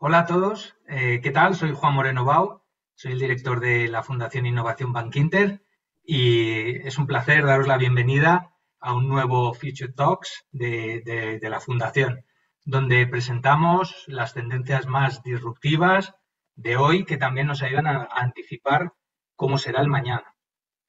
Hola a todos, eh, ¿qué tal? Soy Juan Moreno Bau, soy el director de la Fundación Innovación Bankinter y es un placer daros la bienvenida a un nuevo Future Talks de, la Fundación, donde presentamos las tendencias más disruptivas de hoy que también nos ayudan a, anticipar cómo será el mañana.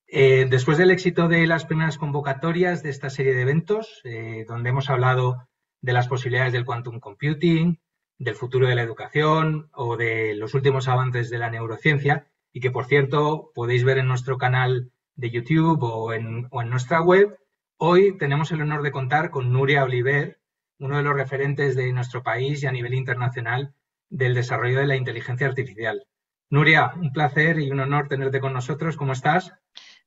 Eh, después del éxito de las primeras convocatorias de esta serie de eventos, eh, donde hemos hablado de las posibilidades del quantum computing, del futuro de la educación o de los últimos avances de la neurociencia y que, por cierto, podéis ver en nuestro canal de YouTube o en, nuestra web. Hoy tenemos el honor de contar con Nuria Oliver, uno de los referentes de nuestro país y a nivel internacional del desarrollo de la inteligencia artificial. Nuria, un placer y un honor tenerte con nosotros. ¿Cómo estás?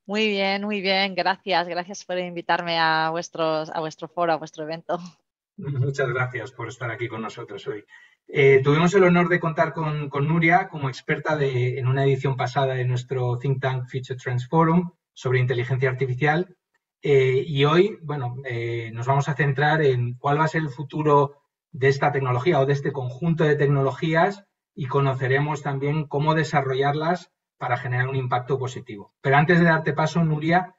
Muy bien, muy bien. Gracias, gracias por invitarme a, vuestros, a vuestro foro, a vuestro evento. Muchas gracias por estar aquí con nosotros hoy. Eh, tuvimos el honor de contar con, Nuria como experta en una edición pasada de nuestro think tank Future Trends Forum sobre inteligencia artificial. Eh, y hoy, bueno, eh, nos vamos a centrar en cuál va a ser el futuro de esta tecnología o de este conjunto de tecnologías y conoceremos también cómo desarrollarlas para generar un impacto positivo. Pero antes de darte paso, Nuria,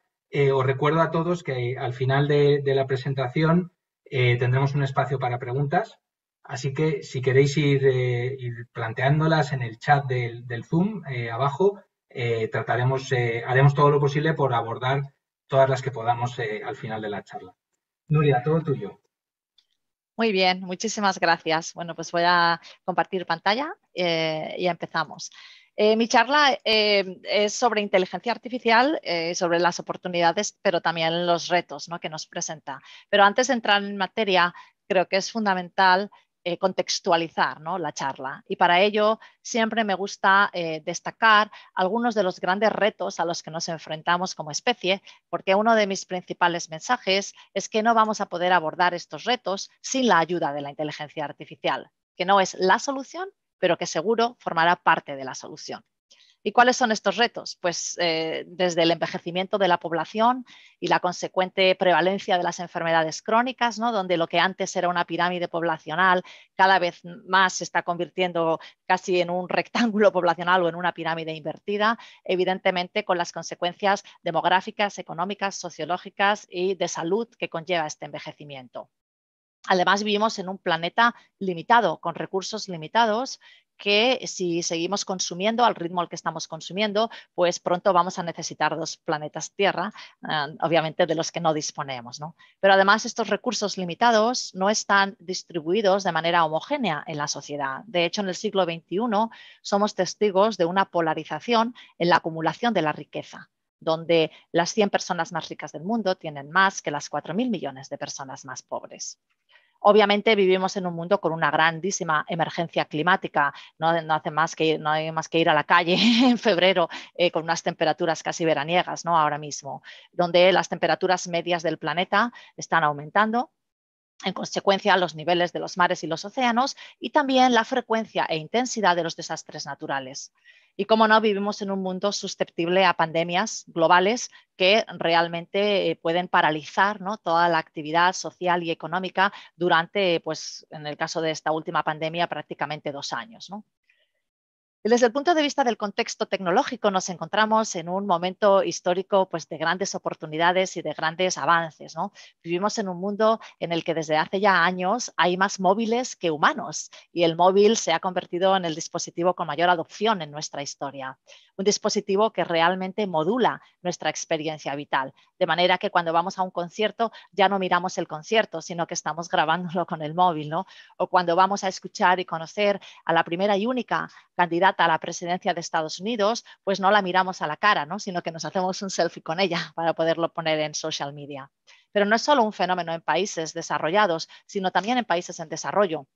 os recuerdo a todos que al final de la presentación eh, tendremos un espacio para preguntas. Así que si queréis ir, eh, planteándolas en el chat del, Zoom eh, abajo, trataremos, haremos todo lo posible por abordar todas las que podamos al final de la charla. Nuria, todo tuyo. Muy bien, muchísimas gracias. Bueno, pues voy a compartir pantalla y empezamos. Eh, mi charla eh, es sobre inteligencia artificial, eh, sobre las oportunidades, pero también los retos ¿no? que nos presenta. Pero antes de entrar en materia, creo que es fundamental contextualizar ¿no? la charla. Y para ello siempre me gusta destacar algunos de los grandes retos a los que nos enfrentamos como especie, porque uno de mis principales mensajes es que no vamos a poder abordar estos retos sin la ayuda de la inteligencia artificial que no es la solución, pero que seguro formará parte de la solución. ¿Y cuáles son estos retos? Pues eh, desde el envejecimiento de la población y la consecuente prevalencia de las enfermedades crónicas, ¿no? donde lo que antes era una pirámide poblacional cada vez más se está convirtiendo casi en un rectángulo poblacional o en una pirámide invertida, evidentemente con las consecuencias demográficas, económicas, sociológicas y de salud que conlleva este envejecimiento. Además, vivimos en un planeta limitado, con recursos limitados que si seguimos consumiendo al ritmo al que estamos consumiendo, pues pronto vamos a necesitar dos planetas Tierra, eh, obviamente de los que no disponemos. Pero además estos recursos limitados no están distribuidos de manera homogénea en la sociedad. De hecho, en el siglo XXI somos testigos de una polarización en la acumulación de la riqueza donde las 100 personas más ricas del mundo tienen más que las 4.000 millones de personas más pobres. Obviamente vivimos en un mundo con una grandísima emergencia climática. No, hace más que, no hay más que ir a la calle en febrero eh, con unas temperaturas casi veraniegas ¿no? ahora mismo, donde las temperaturas medias del planeta están aumentando en consecuencia los niveles de los mares y los océanos y también la frecuencia e intensidad de los desastres naturales. Y como no, vivimos en un mundo susceptible a pandemias globales que realmente eh, pueden paralizar ¿no? toda la actividad social y económica durante, pues en el caso de esta última pandemia, prácticamente dos años. ¿no? Desde el punto de vista del contexto tecnológico, nos encontramos en un momento histórico pues, de grandes oportunidades y de grandes avances. Vivimos en un mundo en el que desde hace ya años hay más móviles que humanos y el móvil se ha convertido en el dispositivo con mayor adopción en nuestra historia. Un dispositivo que realmente modula nuestra experiencia vital, de manera que cuando vamos a un concierto ya no miramos el concierto, sino que estamos grabándolo con el móvil. ¿no? O cuando vamos a escuchar y conocer a la primera y única candidata a la presidencia de Estados Unidos, pues no la miramos a la cara, ¿no? sino que nos hacemos un selfie con ella para poderlo poner en social media. Pero no es solo un fenómeno en países desarrollados, sino también en países en desarrollo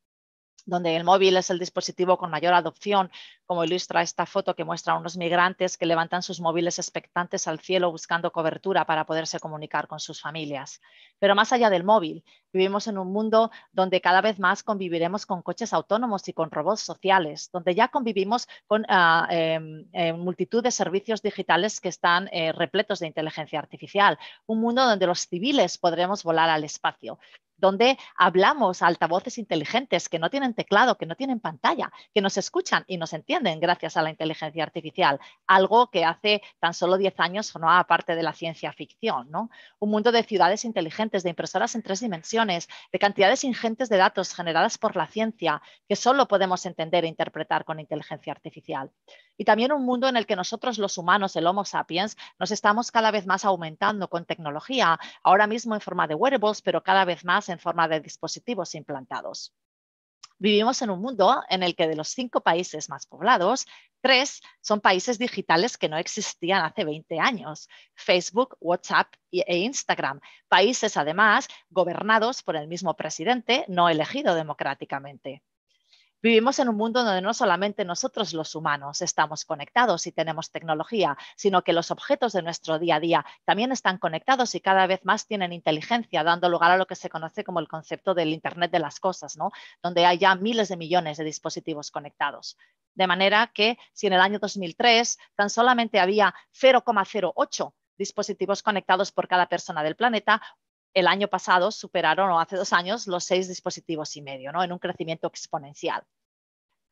donde el móvil es el dispositivo con mayor adopción, como ilustra esta foto que muestra a unos migrantes que levantan sus móviles expectantes al cielo buscando cobertura para poderse comunicar con sus familias. Pero más allá del móvil, vivimos en un mundo donde cada vez más conviviremos con coches autónomos y con robots sociales, donde ya convivimos con ah, em, em, multitud de servicios digitales que están eh, repletos de inteligencia artificial, un mundo donde los civiles podremos volar al espacio donde hablamos altavoces inteligentes que no tienen teclado, que no tienen pantalla, que nos escuchan y nos entienden gracias a la inteligencia artificial, algo que hace tan solo 10 años formaba parte de la ciencia ficción. ¿no? Un mundo de ciudades inteligentes, de impresoras en tres dimensiones, de cantidades ingentes de datos generadas por la ciencia que solo podemos entender e interpretar con inteligencia artificial. Y también un mundo en el que nosotros los humanos, el Homo sapiens, nos estamos cada vez más aumentando con tecnología, ahora mismo en forma de wearables, pero cada vez más en forma de dispositivos implantados. Vivimos en un mundo en el que de los cinco países más poblados, tres son países digitales que no existían hace 20 años, Facebook, WhatsApp e Instagram, países además gobernados por el mismo presidente no elegido democráticamente. Vivimos en un mundo donde no solamente nosotros los humanos estamos conectados y tenemos tecnología, sino que los objetos de nuestro día a día también están conectados y cada vez más tienen inteligencia, dando lugar a lo que se conoce como el concepto del Internet de las Cosas, ¿no? donde hay ya miles de millones de dispositivos conectados. De manera que si en el año 2003 tan solamente había 0,08 dispositivos conectados por cada persona del planeta, el año pasado superaron, o hace dos años, los seis dispositivos y medio, ¿no? en un crecimiento exponencial.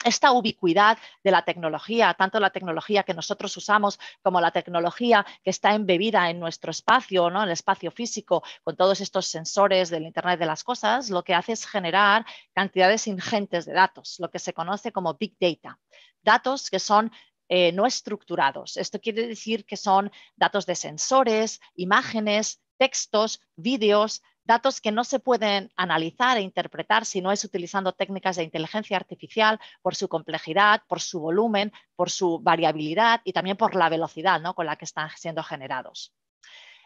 Esta ubicuidad de la tecnología, tanto la tecnología que nosotros usamos como la tecnología que está embebida en nuestro espacio, ¿no? en el espacio físico, con todos estos sensores del Internet de las Cosas, lo que hace es generar cantidades ingentes de datos, lo que se conoce como Big Data. Datos que son eh, no estructurados. Esto quiere decir que son datos de sensores, imágenes, textos, vídeos, datos que no se pueden analizar e interpretar si no es utilizando técnicas de inteligencia artificial por su complejidad, por su volumen, por su variabilidad y también por la velocidad con la que están siendo generados.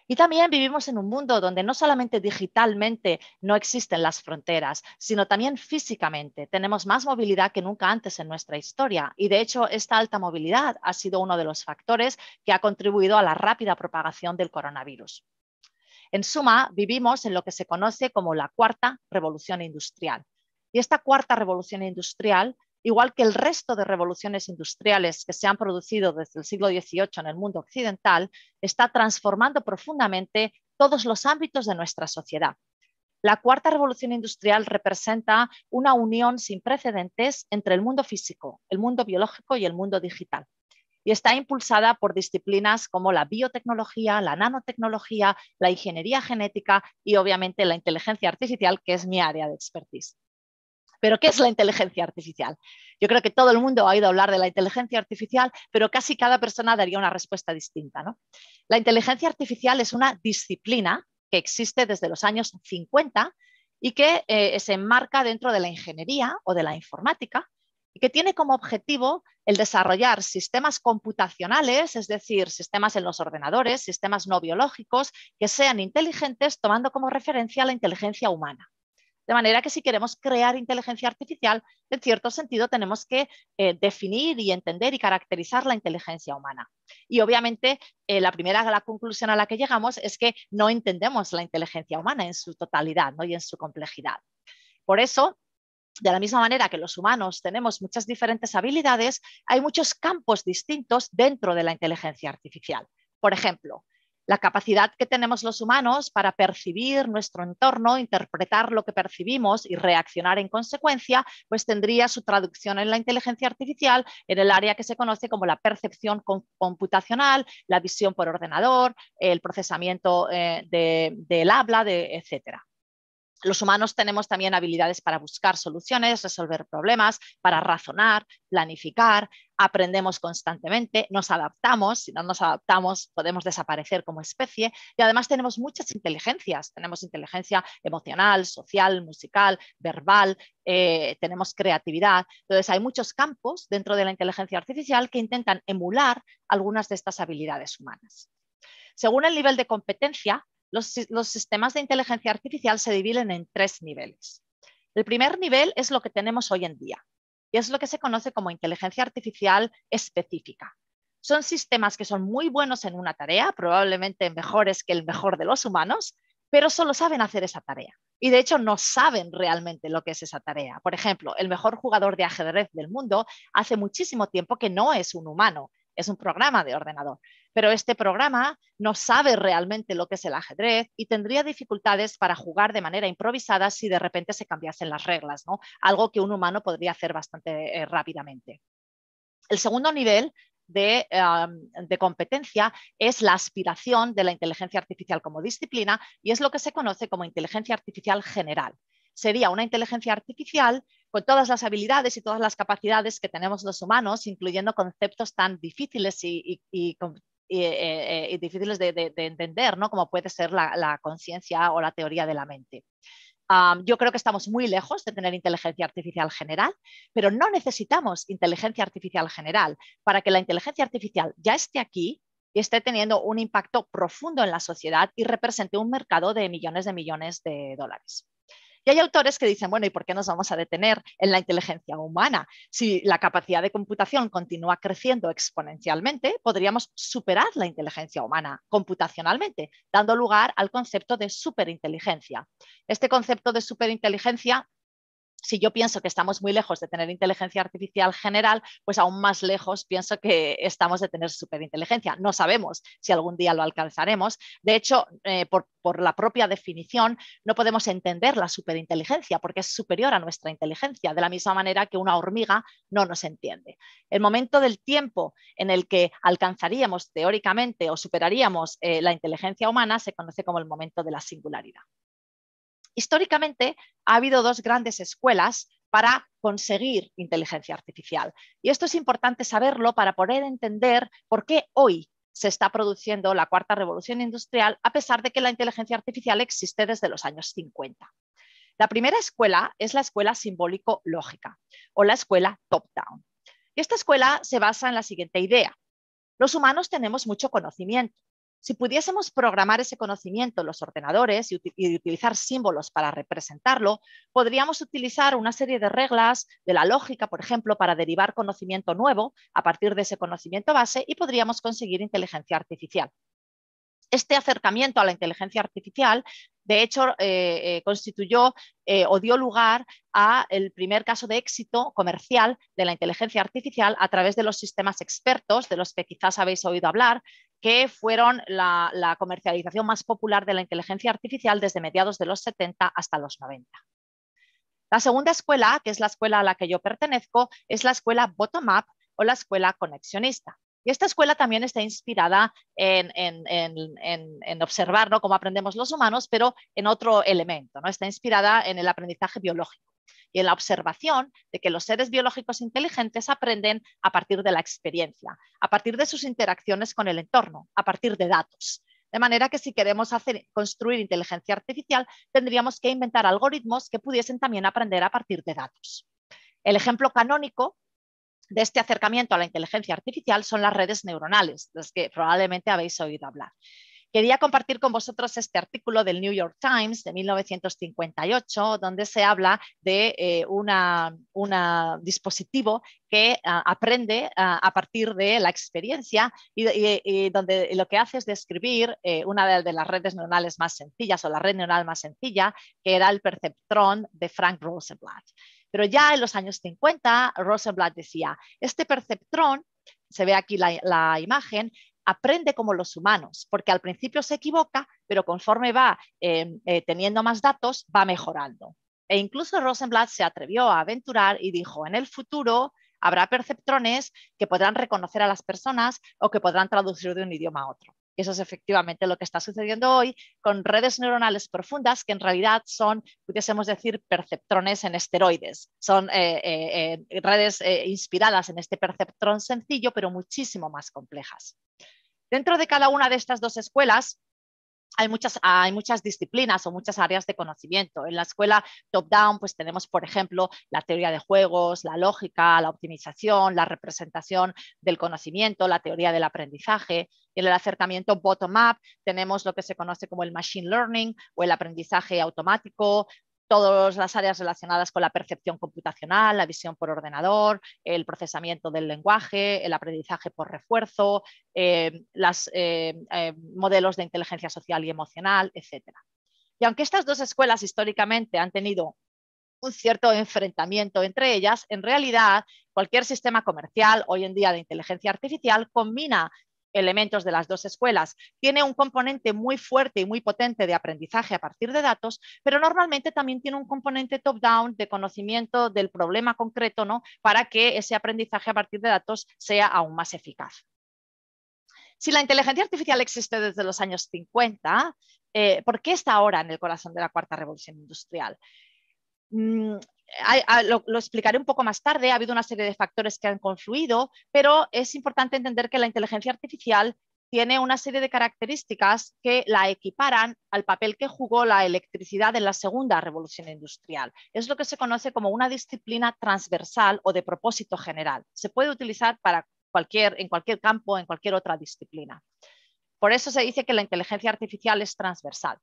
Y también vivimos en un mundo donde no solamente digitalmente no existen las fronteras, sino también físicamente. Tenemos más movilidad que nunca antes en nuestra historia. Y de hecho, esta alta movilidad ha sido uno de los factores que ha contribuido a la rápida propagación del coronavirus. En suma, vivimos en lo que se conoce como la cuarta revolución industrial. Y esta cuarta revolución industrial, igual que el resto de revoluciones industriales que se han producido desde el siglo XVIII en el mundo occidental, está transformando profundamente todos los ámbitos de nuestra sociedad. La cuarta revolución industrial representa una unión sin precedentes entre el mundo físico, el mundo biológico y el mundo digital y está impulsada por disciplinas como la biotecnología, la nanotecnología, la ingeniería genética y obviamente la inteligencia artificial, que es mi área de expertise. Pero, ¿qué es la inteligencia artificial? Yo creo que todo el mundo ha oído hablar de la inteligencia artificial, pero casi cada persona daría una respuesta distinta. ¿no? La inteligencia artificial es una disciplina que existe desde los años 50 y que eh, se enmarca dentro de la ingeniería o de la informática y que tiene como objetivo el desarrollar sistemas computacionales, es decir, sistemas en los ordenadores, sistemas no biológicos, que sean inteligentes tomando como referencia la inteligencia humana. De manera que si queremos crear inteligencia artificial, en cierto sentido tenemos que eh, definir y entender y caracterizar la inteligencia humana. Y obviamente eh, la primera la conclusión a la que llegamos es que no entendemos la inteligencia humana en su totalidad ¿no? y en su complejidad. Por eso de la misma manera que los humanos tenemos muchas diferentes habilidades, hay muchos campos distintos dentro de la inteligencia artificial. Por ejemplo, la capacidad que tenemos los humanos para percibir nuestro entorno, interpretar lo que percibimos y reaccionar en consecuencia, pues tendría su traducción en la inteligencia artificial en el área que se conoce como la percepción computacional, la visión por ordenador, el procesamiento eh, del habla, de, etcétera los humanos tenemos también habilidades para buscar soluciones, resolver problemas, para razonar, planificar, aprendemos constantemente, nos adaptamos, si no nos adaptamos podemos desaparecer como especie y además tenemos muchas inteligencias, tenemos inteligencia emocional, social, musical, verbal, eh, tenemos creatividad. Entonces hay muchos campos dentro de la inteligencia artificial que intentan emular algunas de estas habilidades humanas. Según el nivel de competencia, los, sistemas de inteligencia artificial se dividen en tres niveles. El primer nivel es lo que tenemos hoy en día y es lo que se conoce como inteligencia artificial específica. Son sistemas que son muy buenos en una tarea, probablemente mejores que el mejor de los humanos, pero solo saben hacer esa tarea. Y de hecho no saben realmente lo que es esa tarea. Por ejemplo, el mejor jugador de ajedrez del mundo hace muchísimo tiempo que no es un humano, es un programa de ordenador pero este programa no sabe realmente lo que es el ajedrez y tendría dificultades para jugar de manera improvisada si de repente se cambiasen las reglas, ¿no? algo que un humano podría hacer bastante eh, rápidamente. El segundo nivel de, competencia es la aspiración de la inteligencia artificial como disciplina y es lo que se conoce como inteligencia artificial general. Sería una inteligencia artificial con todas las habilidades y todas las capacidades que tenemos los humanos, incluyendo conceptos tan difíciles y, y, y eh, eh, y, difíciles de, entender, ¿no? como puede ser la, conciencia o la teoría de la mente. Ah, yo creo que estamos muy lejos de tener inteligencia artificial general, pero no necesitamos inteligencia artificial general para que la inteligencia artificial ya esté aquí y esté teniendo un impacto profundo en la sociedad y represente un mercado de millones de millones de dólares hay autores que dicen, bueno, ¿y por qué nos vamos a detener en la inteligencia humana? Si la capacidad de computación continúa creciendo exponencialmente, podríamos superar la inteligencia humana computacionalmente, dando lugar al concepto de superinteligencia. Este concepto de superinteligencia si yo pienso que estamos muy lejos de tener inteligencia artificial general, pues aún más lejos pienso que estamos de tener superinteligencia. No sabemos si algún día lo alcanzaremos. De hecho, eh, por, la propia definición, no podemos entender la superinteligencia porque es superior a nuestra inteligencia, de la misma manera que una hormiga no nos entiende. El momento del tiempo en el que alcanzaríamos teóricamente o superaríamos eh, la inteligencia humana se conoce como el momento de la singularidad. Históricamente ha habido dos grandes escuelas para conseguir inteligencia artificial. Y esto es importante saberlo para poder entender por qué hoy se está produciendo la cuarta revolución industrial, a pesar de que la inteligencia artificial existe desde los años 50. La primera escuela es la escuela simbólico-lógica o la escuela top-down. Esta escuela se basa en la siguiente idea. Los humanos tenemos mucho conocimiento, si pudiésemos programar ese conocimiento en los ordenadores y, utilizar símbolos para representarlo, podríamos utilizar una serie de reglas de la lógica, por ejemplo, para derivar conocimiento nuevo a partir de ese conocimiento base y podríamos conseguir inteligencia artificial. Este acercamiento a la inteligencia artificial, de hecho, eh, eh, constituyó eh, o dio lugar a el primer caso de éxito comercial de la inteligencia artificial a través de los sistemas expertos, de los que quizás habéis oído hablar, que fueron la, comercialización más popular de la inteligencia artificial desde mediados de los 70 hasta los 90. La segunda escuela, que es la escuela a la que yo pertenezco, es la escuela bottom-up o la escuela conexionista. Y esta escuela también está inspirada en, observar cómo aprendemos los humanos, pero en otro elemento, ¿no? está inspirada en el aprendizaje biológico y en la observación de que los seres biológicos inteligentes aprenden a partir de la experiencia, a partir de sus interacciones con el entorno, a partir de datos. De manera que si queremos construir inteligencia artificial, tendríamos que inventar algoritmos que pudiesen también aprender a partir de datos. El ejemplo canónico de este acercamiento a la inteligencia artificial son las redes neuronales, de las que probablemente habéis oído hablar. Quería compartir con vosotros este artículo del New York Times de 1958, donde se habla de eh, un dispositivo que ah, aprende ah, a partir de la experiencia y, donde lo que hace es describir eh, una de, las redes neuronales más sencillas o la red neuronal más sencilla, que era el perceptrón de Frank Rosenblatt. Pero ya en los años 50, Rosenblatt decía, este perceptrón se ve aquí la, imagen, aprende como los humanos, porque al principio se equivoca, pero conforme va em, eh, teniendo más datos, va mejorando. E incluso Rosenblatt se atrevió a aventurar y dijo, en el futuro habrá perceptrones que podrán reconocer a las personas o que podrán traducir de un idioma a otro eso es efectivamente lo que está sucediendo hoy con redes neuronales profundas que en realidad son, pudiésemos decir, perceptrones en esteroides. Son eh, eh, eh, redes inspiradas en este perceptrón sencillo, pero muchísimo más complejas. Dentro de cada una de estas dos escuelas, hay muchas, hay muchas disciplinas o muchas áreas de conocimiento. En la escuela top-down, pues tenemos, por ejemplo, la teoría de juegos, la lógica, la optimización, la representación del conocimiento, la teoría del aprendizaje. En el acercamiento bottom-up tenemos lo que se conoce como el machine learning o el aprendizaje automático, todas las áreas relacionadas con la percepción computacional, la visión por ordenador, el procesamiento del lenguaje, el aprendizaje por refuerzo, em, los em, em, modelos de inteligencia social y emocional, etc. Y aunque estas dos escuelas históricamente han tenido un cierto enfrentamiento entre ellas, en realidad cualquier sistema comercial hoy en día de inteligencia artificial combina elementos de las dos escuelas. Tiene un componente muy fuerte y muy potente de aprendizaje a partir de datos, pero normalmente también tiene un componente top-down de conocimiento del problema concreto, ¿no? Para que ese aprendizaje a partir de datos sea aún más eficaz. Si la inteligencia artificial existe desde los años 50, eh, ¿por qué está ahora en el corazón de la cuarta revolución industrial? Mm, lo, lo, explicaré un poco más tarde, ha habido una serie de factores que han confluido, pero es importante entender que la inteligencia artificial tiene una serie de características que la equiparan al papel que jugó la electricidad en la segunda revolución industrial. Es lo que se conoce como una disciplina transversal o de propósito general. Se puede utilizar para cualquier, en cualquier campo, en cualquier otra disciplina. Por eso se dice que la inteligencia artificial es transversal.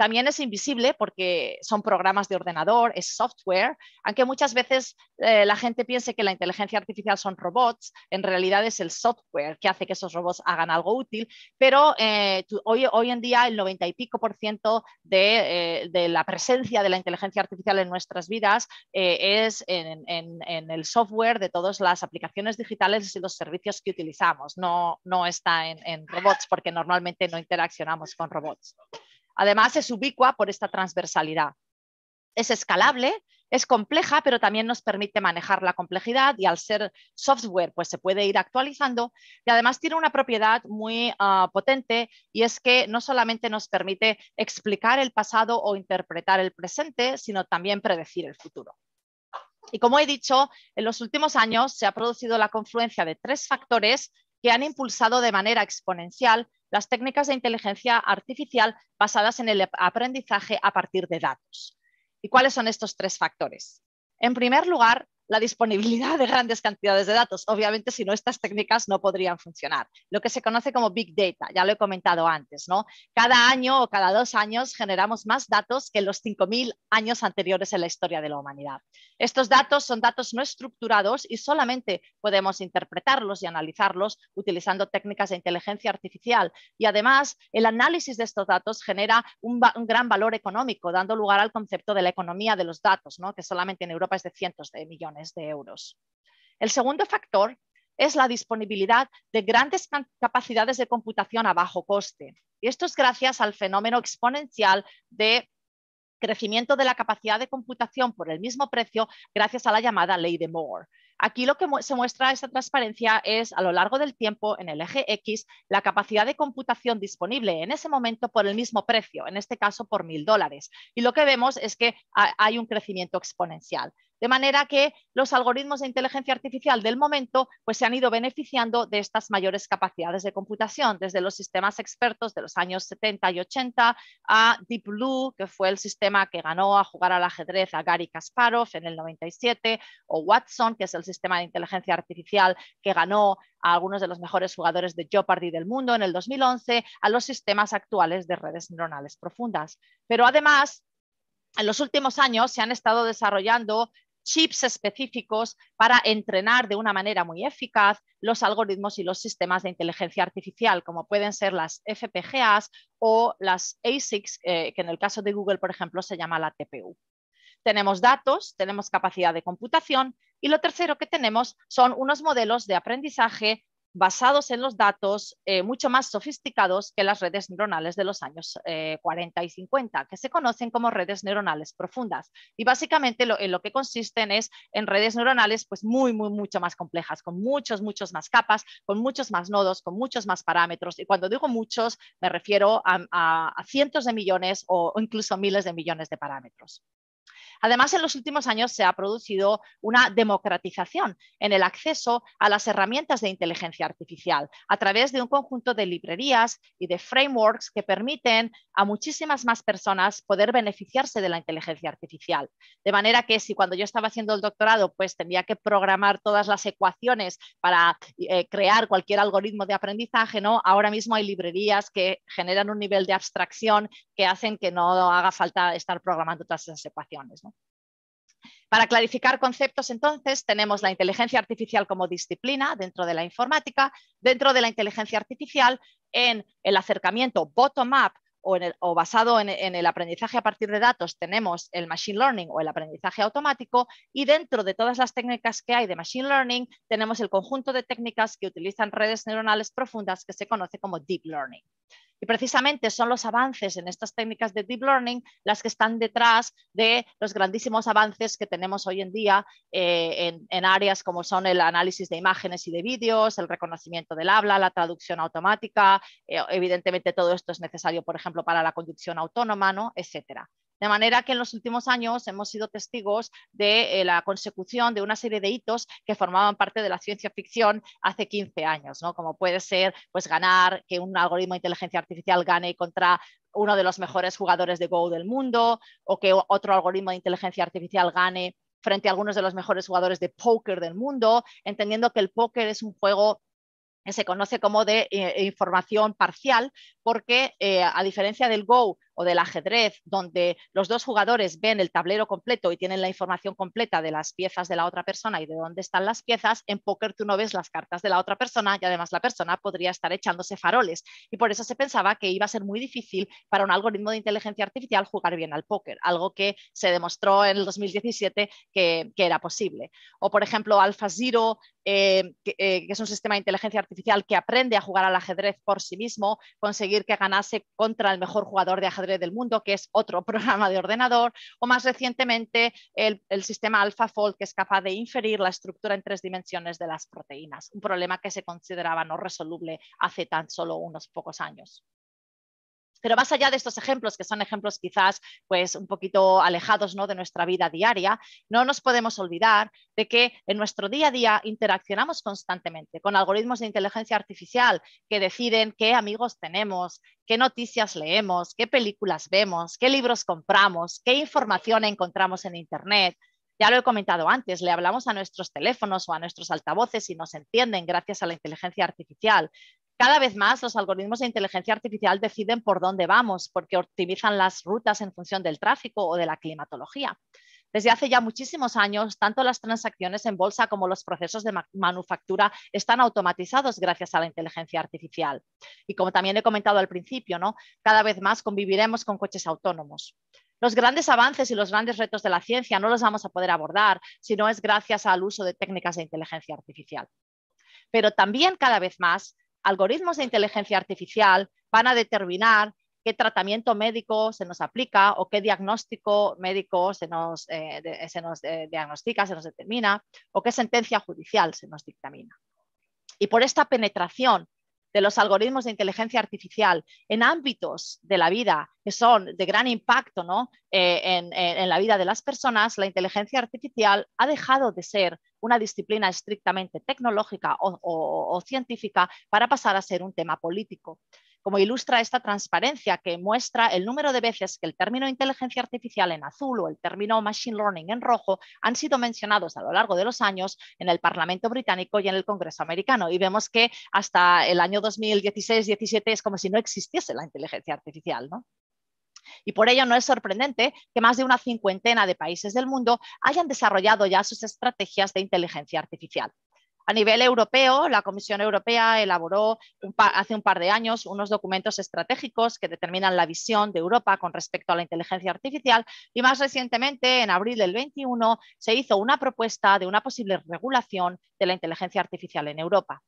También es invisible porque son programas de ordenador, es software, aunque muchas veces eh, la gente piense que la inteligencia artificial son robots, en realidad es el software que hace que esos robots hagan algo útil, pero eh, hoy, en día el 90 y pico por ciento eh, de, la presencia de la inteligencia artificial en nuestras vidas es en, el software de todas las aplicaciones digitales y los servicios que utilizamos, no, está en robots porque normalmente no interaccionamos con robots. Además, es ubicua por esta transversalidad. Es escalable, es compleja, pero también nos permite manejar la complejidad y al ser software, pues se puede ir actualizando. Y además tiene una propiedad muy ah, potente y es que no solamente nos permite explicar el pasado o interpretar el presente, sino también predecir el futuro. Y como he dicho, en los últimos años se ha producido la confluencia de tres factores que han impulsado de manera exponencial las técnicas de inteligencia artificial basadas en el aprendizaje a partir de datos. ¿Y cuáles son estos tres factores? En primer lugar, la disponibilidad de grandes cantidades de datos. Obviamente, si no, estas técnicas no podrían funcionar. Lo que se conoce como Big Data, ya lo he comentado antes, ¿no? Cada año o cada dos años generamos más datos que los los 5.000 años anteriores en la historia de la humanidad. Estos datos son datos no estructurados y solamente podemos interpretarlos y analizarlos utilizando técnicas de inteligencia artificial. Y además, el análisis de estos datos genera un, un gran valor económico, dando lugar al concepto de la economía de los datos, ¿no? que solamente en Europa es de cientos de millones de euros. El segundo factor es la disponibilidad de grandes capacidades de computación a bajo coste. Y esto es gracias al fenómeno exponencial de crecimiento de la capacidad de computación por el mismo precio gracias a la llamada ley de Moore. Aquí lo que se muestra esta transparencia es a lo largo del tiempo en el eje X la capacidad de computación disponible en ese momento por el mismo precio, en este caso por mil dólares. Y lo que vemos es que hay un crecimiento exponencial. De manera que los algoritmos de inteligencia artificial del momento pues, se han ido beneficiando de estas mayores capacidades de computación, desde los sistemas expertos de los años 70 y 80 a Deep Blue, que fue el sistema que ganó a jugar al ajedrez a Gary Kasparov en el 97, o Watson, que es el sistema de inteligencia artificial que ganó a algunos de los mejores jugadores de Jeopardy del mundo en el 2011, a los sistemas actuales de redes neuronales profundas. Pero además, en los últimos años se han estado desarrollando chips específicos para entrenar de una manera muy eficaz los algoritmos y los sistemas de inteligencia artificial, como pueden ser las FPGAs o las ASICs, eh, que en el caso de Google, por ejemplo, se llama la TPU. Tenemos datos, tenemos capacidad de computación y lo tercero que tenemos son unos modelos de aprendizaje basados en los datos eh, mucho más sofisticados que las redes neuronales de los años 40 eh, y 50, que se conocen como redes neuronales profundas. Y básicamente lo, en lo que consisten es en redes neuronales pues muy, muy, mucho más complejas, con muchos, muchos más capas, con muchos más nodos, con muchos más parámetros. Y cuando digo muchos, me refiero a, cientos de millones o incluso miles de millones de parámetros. Además, en los últimos años se ha producido una democratización en el acceso a las herramientas de inteligencia artificial a través de un conjunto de librerías y de frameworks que permiten a muchísimas más personas poder beneficiarse de la inteligencia artificial. De manera que si cuando yo estaba haciendo el doctorado, pues tenía que programar todas las ecuaciones para eh, crear cualquier algoritmo de aprendizaje, Ahora mismo hay librerías que generan un nivel de abstracción que hacen que no haga falta estar programando todas esas ecuaciones. Para clarificar conceptos, entonces, tenemos la inteligencia artificial como disciplina dentro de la informática, dentro de la inteligencia artificial, en el acercamiento bottom-up o, basado en, en el aprendizaje a partir de datos, tenemos el machine learning o el aprendizaje automático, y dentro de todas las técnicas que hay de machine learning, tenemos el conjunto de técnicas que utilizan redes neuronales profundas que se conoce como deep learning. Y precisamente son los avances en estas técnicas de deep learning las que están detrás de los grandísimos avances que tenemos hoy en día eh, en, áreas como son el análisis de imágenes y de vídeos, el reconocimiento del habla, la traducción automática. Eh, evidentemente todo esto es necesario, por ejemplo, para la conducción autónoma, ¿no? etcétera. De manera que en los últimos años hemos sido testigos de eh, la consecución de una serie de hitos que formaban parte de la ciencia ficción hace 15 años, ¿no? como puede ser pues, ganar, que un algoritmo de inteligencia artificial gane contra uno de los mejores jugadores de Go del mundo o que otro algoritmo de inteligencia artificial gane frente a algunos de los mejores jugadores de póker del mundo, entendiendo que el póker es un juego que se conoce como de eh, información parcial, porque eh, a diferencia del Go, del ajedrez, donde los dos jugadores ven el tablero completo y tienen la información completa de las piezas de la otra persona y de dónde están las piezas, en póker tú no ves las cartas de la otra persona y además la persona podría estar echándose faroles. Y por eso se pensaba que iba a ser muy difícil para un algoritmo de inteligencia artificial jugar bien al póker, algo que se demostró en el 2017 que, era posible. O por ejemplo, AlphaZero, eh, eh, que es un sistema de inteligencia artificial que aprende a jugar al ajedrez por sí mismo, conseguir que ganase contra el mejor jugador de ajedrez del Mundo, que es otro programa de ordenador, o más recientemente el, el sistema AlphaFold, que es capaz de inferir la estructura en tres dimensiones de las proteínas, un problema que se consideraba no resoluble hace tan solo unos pocos años. Pero más allá de estos ejemplos, que son ejemplos quizás pues, un poquito alejados ¿no? de nuestra vida diaria, no nos podemos olvidar de que en nuestro día a día interaccionamos constantemente con algoritmos de inteligencia artificial que deciden qué amigos tenemos, qué noticias leemos, qué películas vemos, qué libros compramos, qué información encontramos en Internet. Ya lo he comentado antes, le hablamos a nuestros teléfonos o a nuestros altavoces y nos entienden gracias a la inteligencia artificial. Cada vez más los algoritmos de inteligencia artificial deciden por dónde vamos, porque optimizan las rutas en función del tráfico o de la climatología. Desde hace ya muchísimos años, tanto las transacciones en bolsa como los procesos de manufactura están automatizados gracias a la inteligencia artificial. Y como también he comentado al principio, ¿no? cada vez más conviviremos con coches autónomos. Los grandes avances y los grandes retos de la ciencia no los vamos a poder abordar si no es gracias al uso de técnicas de inteligencia artificial. Pero también cada vez más algoritmos de inteligencia artificial van a determinar qué tratamiento médico se nos aplica o qué diagnóstico médico se nos, eh, se nos eh, diagnostica, se nos determina o qué sentencia judicial se nos dictamina. Y por esta penetración de los algoritmos de inteligencia artificial en ámbitos de la vida que son de gran impacto ¿no? Eh, en, la vida de las personas, la inteligencia artificial ha dejado de ser una disciplina estrictamente tecnológica o científica para pasar a ser un tema político como ilustra esta transparencia que muestra el número de veces que el término inteligencia artificial en azul o el término machine learning en rojo han sido mencionados a lo largo de los años en el Parlamento británico y en el Congreso americano. Y vemos que hasta el año 2016-17 es como si no existiese la inteligencia artificial. ¿no? Y por ello no es sorprendente que más de una cincuentena de países del mundo hayan desarrollado ya sus estrategias de inteligencia artificial. A nivel europeo, la Comisión Europea elaboró hace un par de años unos documentos estratégicos que determinan la visión de Europa con respecto a la inteligencia artificial y más recientemente, en abril del 21, se hizo una propuesta de una posible regulación de la inteligencia artificial en Europa.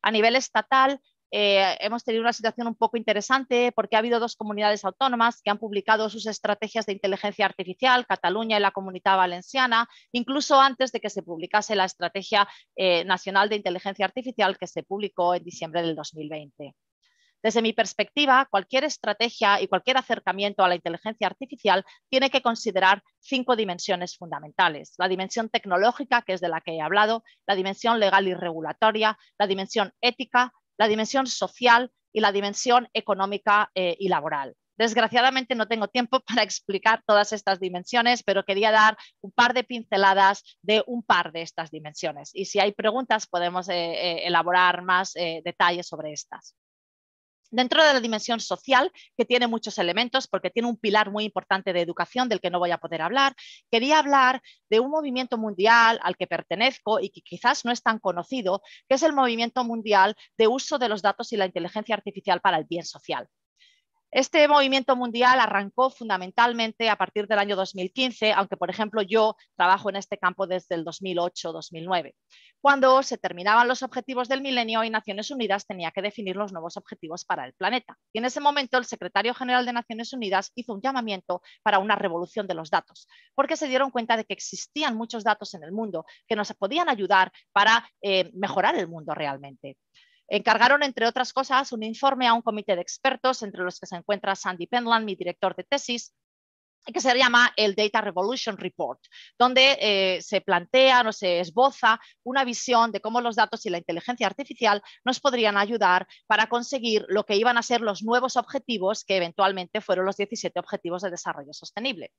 A nivel estatal, eh, hemos tenido una situación un poco interesante porque ha habido dos comunidades autónomas que han publicado sus estrategias de inteligencia artificial, Cataluña y la Comunidad Valenciana, incluso antes de que se publicase la Estrategia eh, Nacional de Inteligencia Artificial que se publicó en diciembre del 2020. Desde mi perspectiva, cualquier estrategia y cualquier acercamiento a la inteligencia artificial tiene que considerar cinco dimensiones fundamentales. La dimensión tecnológica, que es de la que he hablado, la dimensión legal y regulatoria, la dimensión ética, la dimensión social y la dimensión económica eh, y laboral. Desgraciadamente no tengo tiempo para explicar todas estas dimensiones, pero quería dar un par de pinceladas de un par de estas dimensiones. Y si hay preguntas, podemos eh, eh, elaborar más detalles sobre estas. Dentro de la dimensión social, que tiene muchos elementos, porque tiene un pilar muy importante de educación del que no voy a poder hablar, quería hablar de un movimiento mundial al que pertenezco y que quizás no es tan conocido, que es el movimiento mundial de uso de los datos y la inteligencia artificial para el bien social. Este movimiento mundial arrancó fundamentalmente a partir del año 2015, aunque por ejemplo yo trabajo en este campo desde el 2008-2009, cuando se terminaban los objetivos del milenio y Naciones Unidas tenía que definir los nuevos objetivos para el planeta. Y en ese momento el secretario general de Naciones Unidas hizo un llamamiento para una revolución de los datos, porque se dieron cuenta de que existían muchos datos en el mundo que nos podían ayudar para eh, mejorar el mundo realmente. Encargaron, entre otras cosas, un informe a un comité de expertos, entre los que se encuentra Sandy Penland, mi director de tesis, que se llama el Data Revolution Report, donde eh, se plantea o se esboza una visión de cómo los datos y la inteligencia artificial nos podrían ayudar para conseguir lo que iban a ser los nuevos objetivos que eventualmente fueron los 17 Objetivos de Desarrollo Sostenible.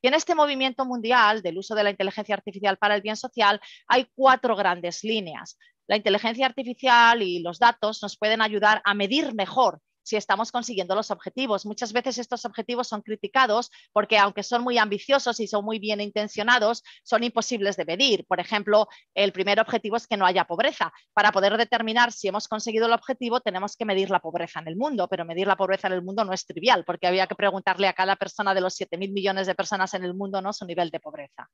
Y en este movimiento mundial del uso de la inteligencia artificial para el bien social hay cuatro grandes líneas. La inteligencia artificial y los datos nos pueden ayudar a medir mejor si estamos consiguiendo los objetivos. Muchas veces estos objetivos son criticados porque aunque son muy ambiciosos y son muy bien intencionados, son imposibles de medir. Por ejemplo, el primer objetivo es que no haya pobreza. Para poder determinar si hemos conseguido el objetivo, tenemos que medir la pobreza en el mundo, pero medir la pobreza en el mundo no es trivial porque había que preguntarle a cada persona de los 7.000 millones de personas en el mundo ¿no? su nivel de pobreza.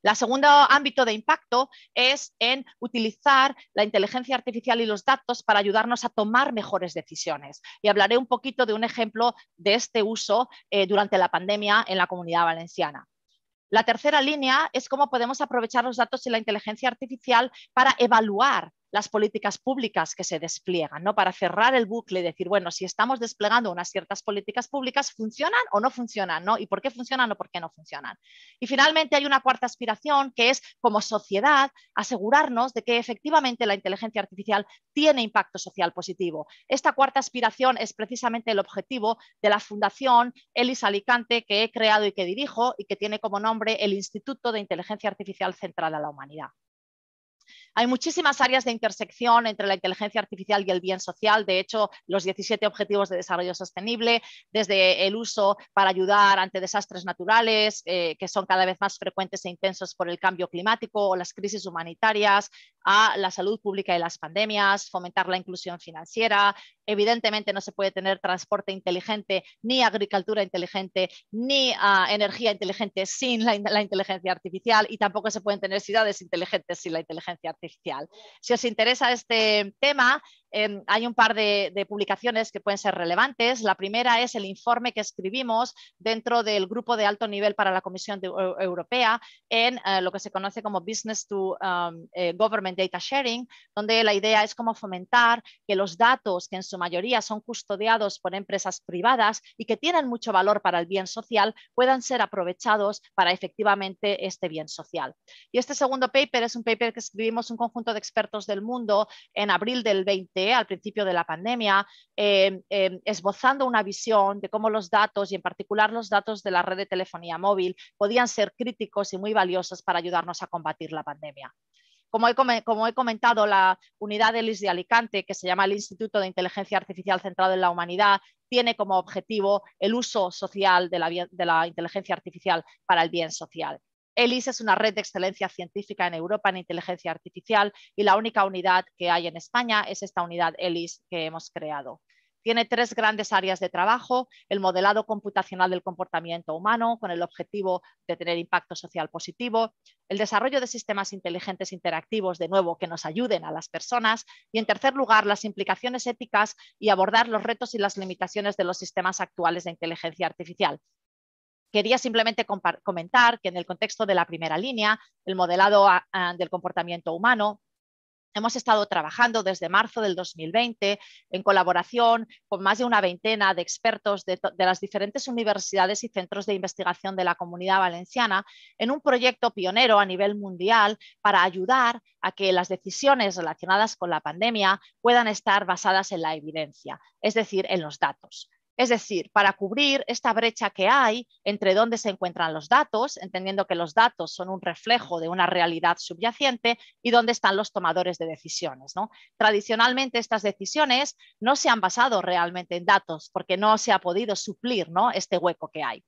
La segundo ámbito de impacto es en utilizar la inteligencia artificial y los datos para ayudarnos a tomar mejores decisiones. Y hablaré un poquito de un ejemplo de este uso eh, durante la pandemia en la comunidad valenciana. La tercera línea es cómo podemos aprovechar los datos y la inteligencia artificial para evaluar las políticas públicas que se despliegan, ¿no? Para cerrar el bucle y decir, bueno, si estamos desplegando unas ciertas políticas públicas, ¿funcionan o no funcionan? ¿no? ¿Y por qué funcionan o por qué no funcionan? Y finalmente hay una cuarta aspiración que es, como sociedad, asegurarnos de que efectivamente la inteligencia artificial tiene impacto social positivo. Esta cuarta aspiración es precisamente el objetivo de la Fundación Elis Alicante que he creado y que dirijo y que tiene como nombre el Instituto de Inteligencia Artificial Central a la Humanidad. Hay muchísimas áreas de intersección entre la inteligencia artificial y el bien social. De hecho, los 17 objetivos de desarrollo sostenible, desde el uso para ayudar ante desastres naturales, eh, que son cada vez más frecuentes e intensos por el cambio climático o las crisis humanitarias, a la salud pública y las pandemias, fomentar la inclusión financiera. Evidentemente no se puede tener transporte inteligente, ni agricultura inteligente, ni ah, energía inteligente sin la, la inteligencia artificial y tampoco se pueden tener ciudades inteligentes sin la inteligencia artificial. Si os interesa este tema, Em, hay un par de, publicaciones que pueden ser relevantes. La primera es el informe que escribimos dentro del grupo de alto nivel para la Comisión Europea en eh, lo que se conoce como Business to um, eh, Government Data Sharing, donde la idea es cómo fomentar que los datos que en su mayoría son custodiados por empresas privadas y que tienen mucho valor para el bien social puedan ser aprovechados para efectivamente este bien social. Y este segundo paper es un paper que escribimos un conjunto de expertos del mundo en abril del 20 al principio de la pandemia, em, em, esbozando una visión de cómo los datos, y en particular los datos de la red de telefonía móvil, podían ser críticos y muy valiosos para ayudarnos a combatir la pandemia. Como he, comentado, la unidad de LIS de Alicante, que se llama el Instituto de Inteligencia Artificial Centrado en la Humanidad, tiene como objetivo el uso social de de la inteligencia artificial para el bien social. ELIS es una red de excelencia científica en Europa en inteligencia artificial y la única unidad que hay en España es esta unidad ELIS que hemos creado. Tiene tres grandes áreas de trabajo, el modelado computacional del comportamiento humano con el objetivo de tener impacto social positivo, el desarrollo de sistemas inteligentes interactivos, de nuevo, que nos ayuden a las personas, y en tercer lugar, las implicaciones éticas y abordar los retos y las limitaciones de los sistemas actuales de inteligencia artificial. Quería simplemente comentar que en el contexto de la primera línea, el modelado del comportamiento humano, hemos estado trabajando desde marzo del 2020 en colaboración con más de una veintena de expertos de, las diferentes universidades y centros de investigación de la comunidad valenciana en un proyecto pionero a nivel mundial para ayudar a que las decisiones relacionadas con la pandemia puedan estar basadas en la evidencia, es decir, en los datos. Es decir, para cubrir esta brecha que hay entre dónde se encuentran los datos, entendiendo que los datos son un reflejo de una realidad subyacente y dónde están los tomadores de decisiones. Tradicionalmente estas decisiones no se han basado realmente en datos porque no se ha podido suplir ¿no? este hueco que hay.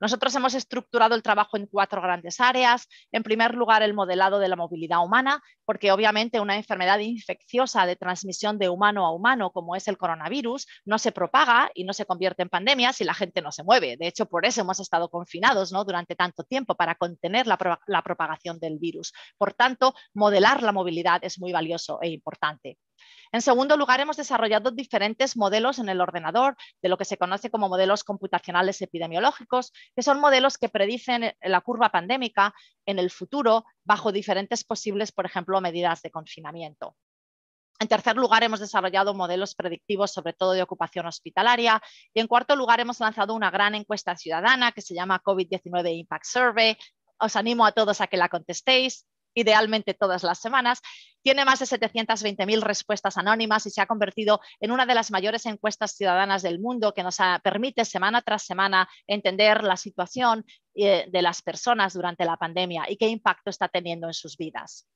Nosotros hemos estructurado el trabajo en cuatro grandes áreas. En primer lugar, el modelado de la movilidad humana, porque obviamente una enfermedad infecciosa de transmisión de humano a humano, como es el coronavirus, no se propaga y no se convierte en pandemia si la gente no se mueve. De hecho, por eso hemos estado confinados ¿no? durante tanto tiempo, para contener la propagación del virus. Por tanto, modelar la movilidad es muy valioso e importante. En segundo lugar, hemos desarrollado diferentes modelos en el ordenador, de lo que se conoce como modelos computacionales epidemiológicos, que son modelos que predicen eh, la curva pandémica en el futuro bajo diferentes posibles, por ejemplo, medidas de confinamiento. En tercer lugar, hemos desarrollado modelos predictivos, sobre todo de ocupación hospitalaria. Y en cuarto lugar, hemos lanzado una gran encuesta ciudadana que se llama COVID-19 Impact Survey. Os animo a todos a que la contestéis idealmente todas las semanas. Tiene más de 720.000 respuestas anónimas y se ha convertido en una de las mayores encuestas ciudadanas del mundo que nos permite semana tras semana entender la situación eh, de las personas durante la pandemia y qué impacto está teniendo en sus vidas.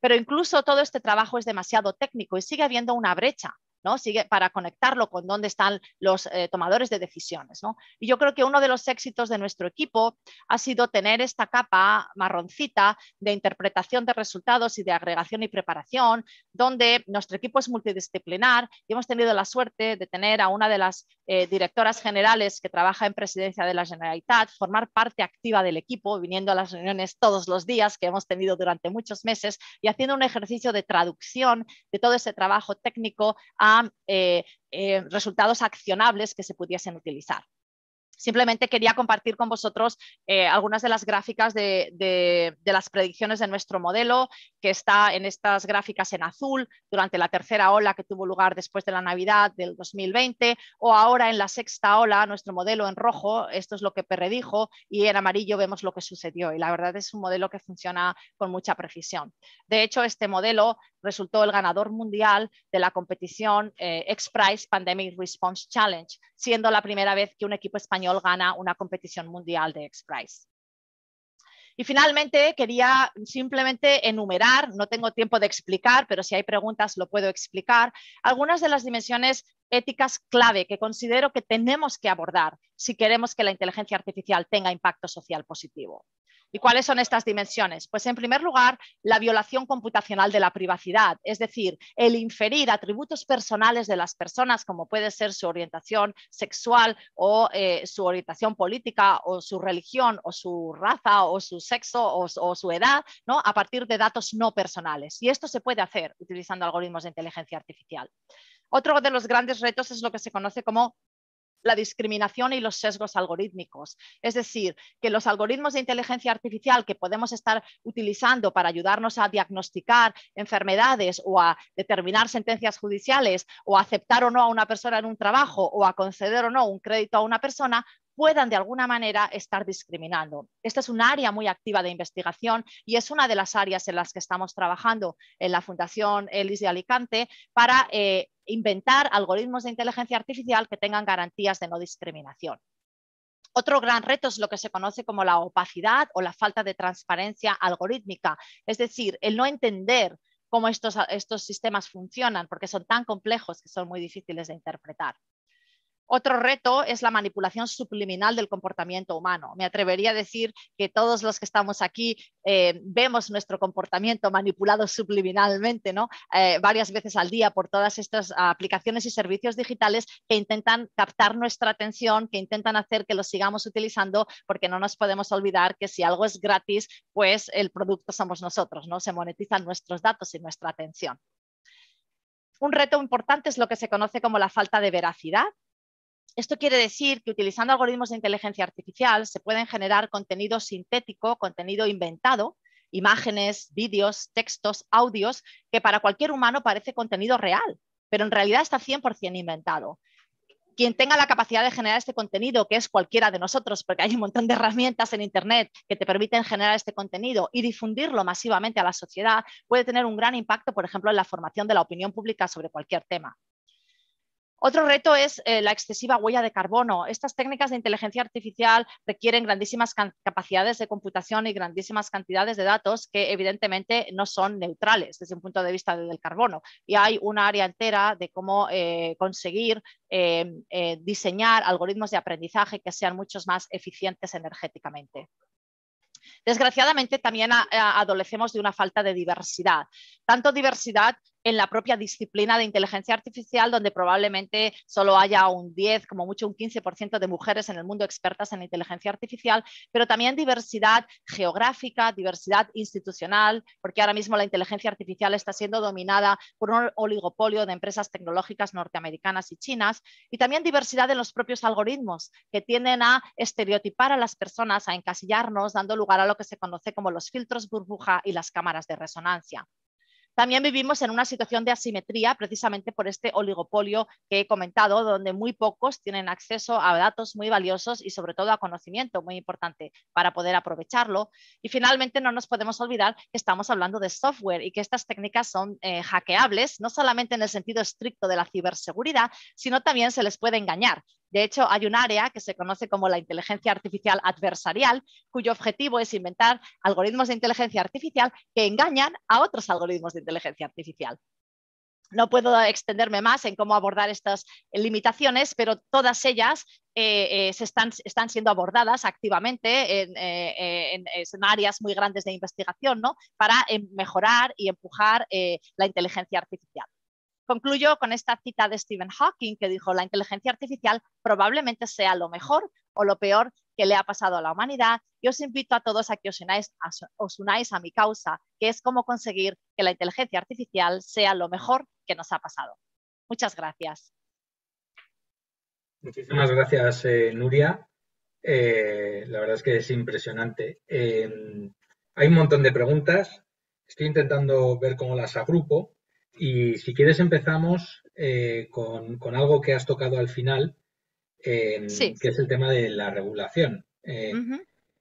Pero incluso todo este trabajo es demasiado técnico y sigue habiendo una brecha Sigue para conectarlo con dónde están los eh, tomadores de decisiones, Y yo creo que uno de los éxitos de nuestro equipo ha sido tener esta capa marroncita de interpretación de resultados y de agregación y preparación, donde nuestro equipo es multidisciplinar y hemos tenido la suerte de tener a una de las eh, directoras generales que trabaja en presidencia de la Generalitat, formar parte activa del equipo, viniendo a las reuniones todos los días que hemos tenido durante muchos meses y haciendo un ejercicio de traducción de todo ese trabajo técnico a eh, eh, resultados accionables que se pudiesen utilizar. Simplemente quería compartir con vosotros eh, algunas de las gráficas de, de, las predicciones de nuestro modelo, que está en estas gráficas en azul durante la tercera ola que tuvo lugar después de la Navidad del 2020, o ahora en la sexta ola, nuestro modelo en rojo, esto es lo que predijo, y en amarillo vemos lo que sucedió. Y la verdad es un modelo que funciona con mucha precisión. De hecho, este modelo resultó el ganador mundial de la competición eh, X-Prize Pandemic Response Challenge, siendo la primera vez que un equipo español gana una competición mundial de X-Prize. Y finalmente, quería simplemente enumerar, no tengo tiempo de explicar, pero si hay preguntas lo puedo explicar, algunas de las dimensiones éticas clave que considero que tenemos que abordar si queremos que la inteligencia artificial tenga impacto social positivo. ¿Y cuáles son estas dimensiones? Pues en primer lugar, la violación computacional de la privacidad, es decir, el inferir atributos personales de las personas, como puede ser su orientación sexual o eh, su orientación política o su religión o su raza o su sexo o, o su edad, ¿no? a partir de datos no personales. Y esto se puede hacer utilizando algoritmos de inteligencia artificial. Otro de los grandes retos es lo que se conoce como la discriminación y los sesgos algorítmicos. Es decir, que los algoritmos de inteligencia artificial que podemos estar utilizando para ayudarnos a diagnosticar enfermedades o a determinar sentencias judiciales o a aceptar o no a una persona en un trabajo o a conceder o no un crédito a una persona, puedan de alguna manera estar discriminando. Esta es un área muy activa de investigación y es una de las áreas en las que estamos trabajando en la Fundación Elis de Alicante para eh, inventar algoritmos de inteligencia artificial que tengan garantías de no discriminación. Otro gran reto es lo que se conoce como la opacidad o la falta de transparencia algorítmica, es decir, el no entender cómo estos, sistemas funcionan, porque son tan complejos que son muy difíciles de interpretar. Otro reto es la manipulación subliminal del comportamiento humano. Me atrevería a decir que todos los que estamos aquí eh, vemos nuestro comportamiento manipulado subliminalmente, ¿no? Eh, varias veces al día por todas estas aplicaciones y servicios digitales que intentan captar nuestra atención, que intentan hacer que lo sigamos utilizando, porque no nos podemos olvidar que si algo es gratis, pues el producto somos nosotros, ¿no? Se monetizan nuestros datos y nuestra atención. Un reto importante es lo que se conoce como la falta de veracidad esto quiere decir que utilizando algoritmos de inteligencia artificial se pueden generar contenido sintético, contenido inventado, imágenes, vídeos, textos, audios, que para cualquier humano parece contenido real, pero en realidad está 100% inventado. Quien tenga la capacidad de generar este contenido, que es cualquiera de nosotros, porque hay un montón de herramientas en Internet que te permiten generar este contenido y difundirlo masivamente a la sociedad, puede tener un gran impacto, por ejemplo, en la formación de la opinión pública sobre cualquier tema. Otro reto es eh, la excesiva huella de carbono. Estas técnicas de inteligencia artificial requieren grandísimas capacidades de computación y grandísimas cantidades de datos que evidentemente no son neutrales desde un punto de vista del carbono. Y hay un área entera de cómo eh, conseguir eh, diseñar algoritmos de aprendizaje que sean muchos más eficientes energéticamente. Desgraciadamente, también adolecemos de una falta de diversidad, tanto diversidad en la propia disciplina de inteligencia artificial, donde probablemente solo haya un 10, como mucho un 15% de mujeres en el mundo expertas en inteligencia artificial, pero también diversidad geográfica, diversidad institucional, porque ahora mismo la inteligencia artificial está siendo dominada por un oligopolio de empresas tecnológicas norteamericanas y chinas, y también diversidad en los propios algoritmos, que tienden a estereotipar a las personas, a encasillarnos, dando lugar a lo que se conoce como los filtros burbuja y las cámaras de resonancia. También vivimos en una situación de asimetría precisamente por este oligopolio que he comentado, donde muy pocos tienen acceso a datos muy valiosos y sobre todo a conocimiento muy importante para poder aprovecharlo. Y finalmente no nos podemos olvidar que estamos hablando de software y que estas técnicas son eh, hackeables, no solamente en el sentido estricto de la ciberseguridad, sino también se les puede engañar. De hecho, hay un área que se conoce como la inteligencia artificial adversarial, cuyo objetivo es inventar algoritmos de inteligencia artificial que engañan a otros algoritmos de inteligencia artificial. No puedo extenderme más en cómo abordar estas limitaciones, pero todas ellas eh, eh, se están, siendo abordadas activamente en, eh, áreas muy grandes de investigación para em, mejorar y empujar la inteligencia artificial. Concluyo con esta cita de Stephen Hawking que dijo, la inteligencia artificial probablemente sea lo mejor o lo peor le ha pasado a la humanidad. y os invito a todos a que os unáis a, os unáis a mi causa, que es cómo conseguir que la inteligencia artificial sea lo mejor que nos ha pasado. Muchas gracias. Muchísimas gracias, eh, Nuria. Eh, la verdad es que es impresionante. Em, hay un montón de preguntas. Estoy intentando ver cómo las agrupo. Y si quieres empezamos eh, con, algo que has tocado al final, que es el tema de la regulación. Eh,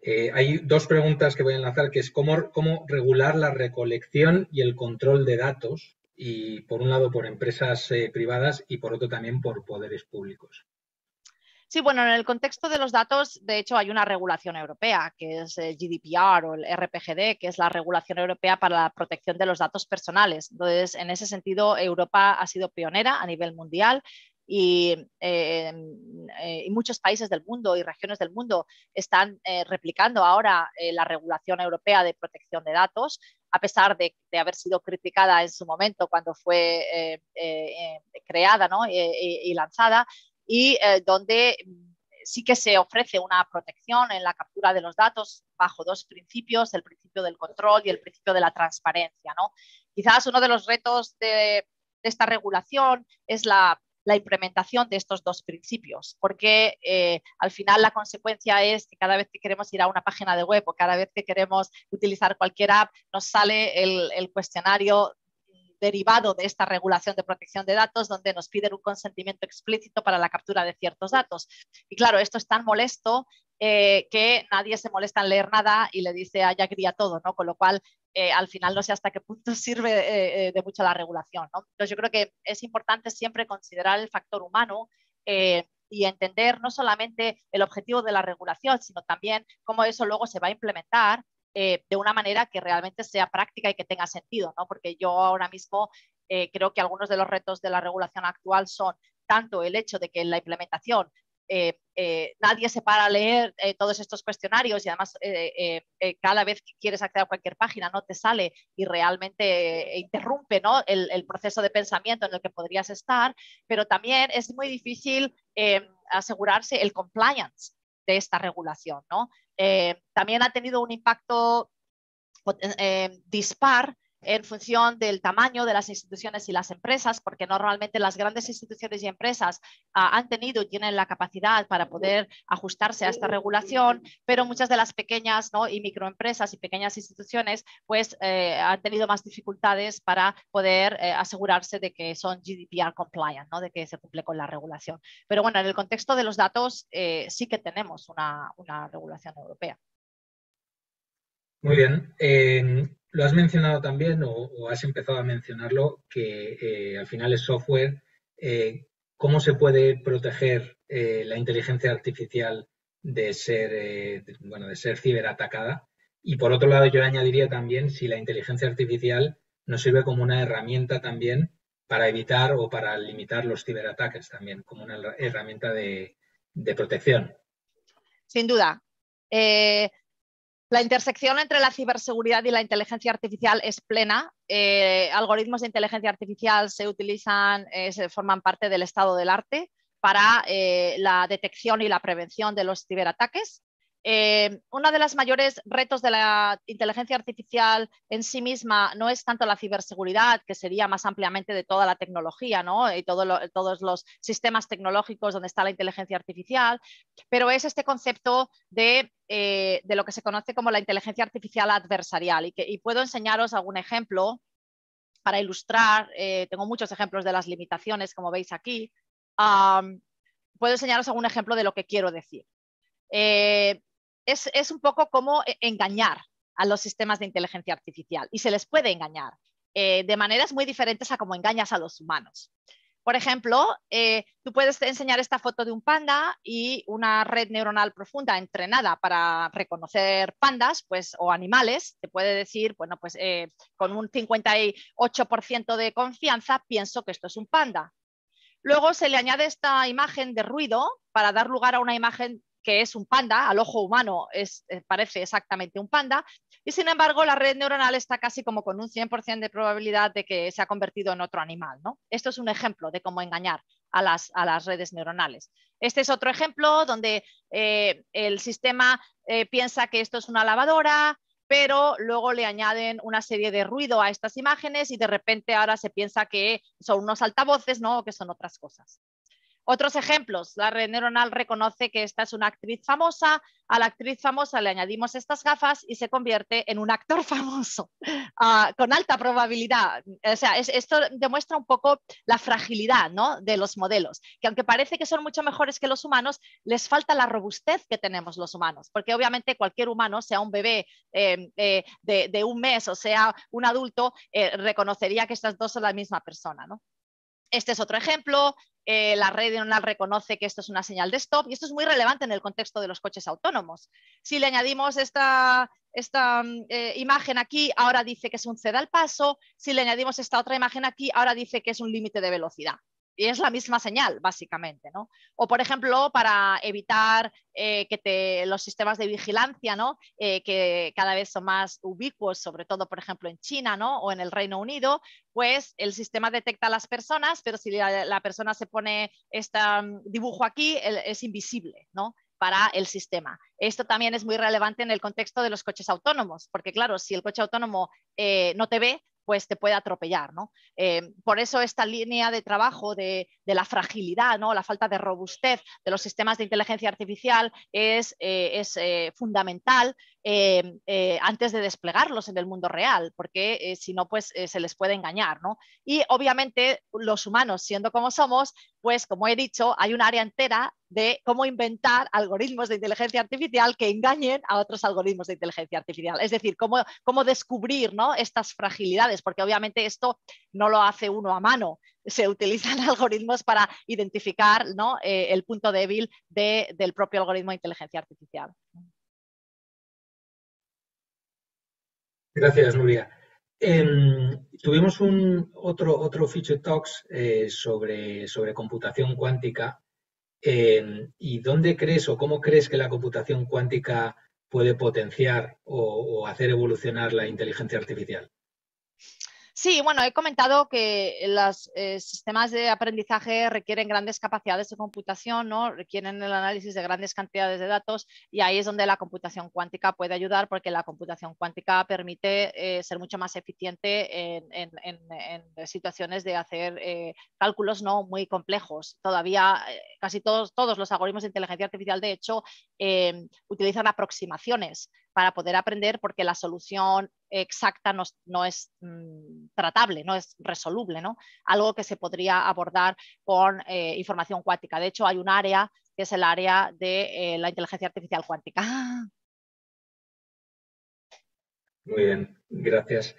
eh, hay dos preguntas que voy a enlazar, que es cómo, cómo, regular la recolección y el control de datos, y por un lado por empresas eh, privadas y por otro también por poderes públicos. Sí, bueno, en el contexto de los datos, de hecho, hay una regulación europea, que es el GDPR o el RPGD, que es la regulación europea para la protección de los datos personales. Entonces, en ese sentido, Europa ha sido pionera a nivel mundial Em, eh, y, muchos países del mundo y regiones del mundo están eh, replicando ahora eh, la regulación europea de protección de datos, a pesar de, haber sido criticada en su momento cuando fue creada y, lanzada, y donde sí que se ofrece una protección en la captura de los datos bajo dos principios, el principio del control y el principio de la transparencia. ¿no? Quizás uno de los retos de esta regulación es la la implementación de estos dos principios, porque eh, al final la consecuencia es que cada vez que queremos ir a una página de web o cada vez que queremos utilizar cualquier app, nos sale el, el cuestionario derivado de esta regulación de protección de datos, donde nos piden un consentimiento explícito para la captura de ciertos datos. Y claro, esto es tan molesto eh, que nadie se molesta en leer nada y le dice, ah, ya quería todo, ¿no? Con lo cual, eh, al final no sé hasta qué punto sirve eh, de mucho la regulación, ¿no? Entonces, yo creo que es importante siempre considerar el factor humano y entender no solamente el objetivo de la regulación, sino también cómo eso luego se va a implementar eh, de una manera que realmente sea práctica y que tenga sentido, Porque yo ahora mismo eh, creo que algunos de los retos de la regulación actual son tanto el hecho de que en la implementación eh, nadie se para a leer todos estos cuestionarios y además cada vez que quieres acceder a cualquier página no te sale y realmente interrumpe ¿no? el, el, proceso de pensamiento en el que podrías estar, pero también es muy difícil asegurarse el compliance de esta regulación. ¿no? Eh, también ha tenido un impacto eh, dispar en función del tamaño de las instituciones y las empresas, porque normalmente las grandes instituciones y empresas ah, han tenido y tienen la capacidad para poder ajustarse a esta regulación, pero muchas de las pequeñas y microempresas y pequeñas instituciones pues eh, han tenido más dificultades para poder eh, asegurarse de que son GDPR compliant, de que se cumple con la regulación. Pero bueno, en el contexto de los datos eh, sí que tenemos una, regulación europea. Muy bien. Lo has mencionado también, o, has empezado a mencionarlo, que eh, al final es software. Eh, ¿Cómo se puede proteger eh, la inteligencia artificial de ser, bueno, de ser ciberatacada? Y por otro lado, yo añadiría también si la inteligencia artificial nos sirve como una herramienta también para evitar o para limitar los ciberataques también, como una herramienta de, protección. Sin duda. Eh, la intersección entre la ciberseguridad y la inteligencia artificial es plena. Eh, algoritmos de inteligencia artificial se utilizan, eh, se forman parte del estado del arte para eh, la detección y la prevención de los ciberataques. Eh, uno de los mayores retos de la inteligencia artificial en sí misma no es tanto la ciberseguridad, que sería más ampliamente de toda la tecnología ¿no? y todos los sistemas tecnológicos donde está la inteligencia artificial, pero es este concepto de, eh, lo que se conoce como la inteligencia artificial adversarial. Y, que, puedo enseñaros algún ejemplo para ilustrar, eh, tengo muchos ejemplos de las limitaciones, como veis aquí. puedo enseñaros algún ejemplo de lo que quiero decir es, un poco como e, engañar a los sistemas de inteligencia artificial y se les puede engañar eh, de maneras muy diferentes a como engañas a los humanos. Por ejemplo, eh, tú puedes enseñar esta foto de un panda y una red neuronal profunda entrenada para reconocer pandas pues, o animales te puede decir, bueno, pues eh, con un 58% de confianza pienso que esto es un panda. Luego se le añade esta imagen de ruido para dar lugar a una imagen que es un panda, al ojo humano es, eh, parece exactamente un panda, y sin embargo la red neuronal está casi como con un 100% de probabilidad de que se ha convertido en otro animal. ¿no? Esto es un ejemplo de cómo engañar a las, redes neuronales. Este es otro ejemplo donde eh, el sistema eh, piensa que esto es una lavadora, pero luego le añaden una serie de ruido a estas imágenes y de repente ahora se piensa que son unos altavoces, ¿no? que son otras cosas. Otros ejemplos, la red neuronal reconoce que esta es una actriz famosa, a la actriz famosa le añadimos estas gafas y se convierte en un actor famoso, ah, con alta probabilidad. O sea, esto demuestra un poco la fragilidad ¿no? de los modelos, que aunque parece que son mucho mejores que los humanos, les falta la robustez que tenemos los humanos, porque obviamente cualquier humano, sea un bebé eh, eh, de, un mes o sea un adulto, eh, reconocería que estas dos son la misma persona. ¿no? Este es otro ejemplo. Eh, la red neuronal reconoce que esto es una señal de stop y esto es muy relevante en el contexto de los coches autónomos. Si le añadimos esta, esta mm, eh, imagen aquí, ahora dice que es un ceda al paso. Si le añadimos esta otra imagen aquí, ahora dice que es un límite de velocidad y es la misma señal, básicamente, O, por ejemplo, para evitar eh, que te, los sistemas de vigilancia, ¿no? Eh, que cada vez son más ubicuos, sobre todo, por ejemplo, en China, O en el Reino Unido, pues el sistema detecta a las personas, pero si la, persona se pone este dibujo aquí, es invisible, ¿no? para el sistema. Esto también es muy relevante en el contexto de los coches autónomos, porque claro, si el coche autónomo eh, no te ve, pues te puede atropellar. Eh, por eso esta línea de trabajo de, la fragilidad, ¿no? la falta de robustez de los sistemas de inteligencia artificial es, eh, eh, fundamental antes de desplegarlos en el mundo real, porque si no, pues se les puede engañar. Y obviamente los humanos, siendo como somos, pues como he dicho, hay un área entera de cómo inventar algoritmos de inteligencia artificial que engañen a otros algoritmos de inteligencia artificial. Es decir, cómo, descubrir estas fragilidades, porque obviamente esto no lo hace uno a mano. Se utilizan algoritmos para identificar eh, el punto débil del propio algoritmo de inteligencia artificial. Gracias, Nuria. Em, tuvimos un otro, otro Feature Talks eh, sobre, computación cuántica em, y dónde crees o cómo crees que la computación cuántica puede potenciar o hacer evolucionar la inteligencia artificial. Sí, bueno, he comentado que los eh, sistemas de aprendizaje requieren grandes capacidades de computación, ¿no? requieren el análisis de grandes cantidades de datos y ahí es donde la computación cuántica puede ayudar porque la computación cuántica permite eh, ser mucho más eficiente en, situaciones de hacer eh, cálculos no muy complejos. Todavía casi todos, todos los algoritmos de inteligencia artificial, de hecho, em, utilizan aproximaciones para poder aprender porque la solución exacta no, es mm, tratable, no es resoluble, ¿no? Algo que se podría abordar con eh, información cuántica. De hecho, hay un área que es el área de eh, la inteligencia artificial cuántica. Muy bien, gracias.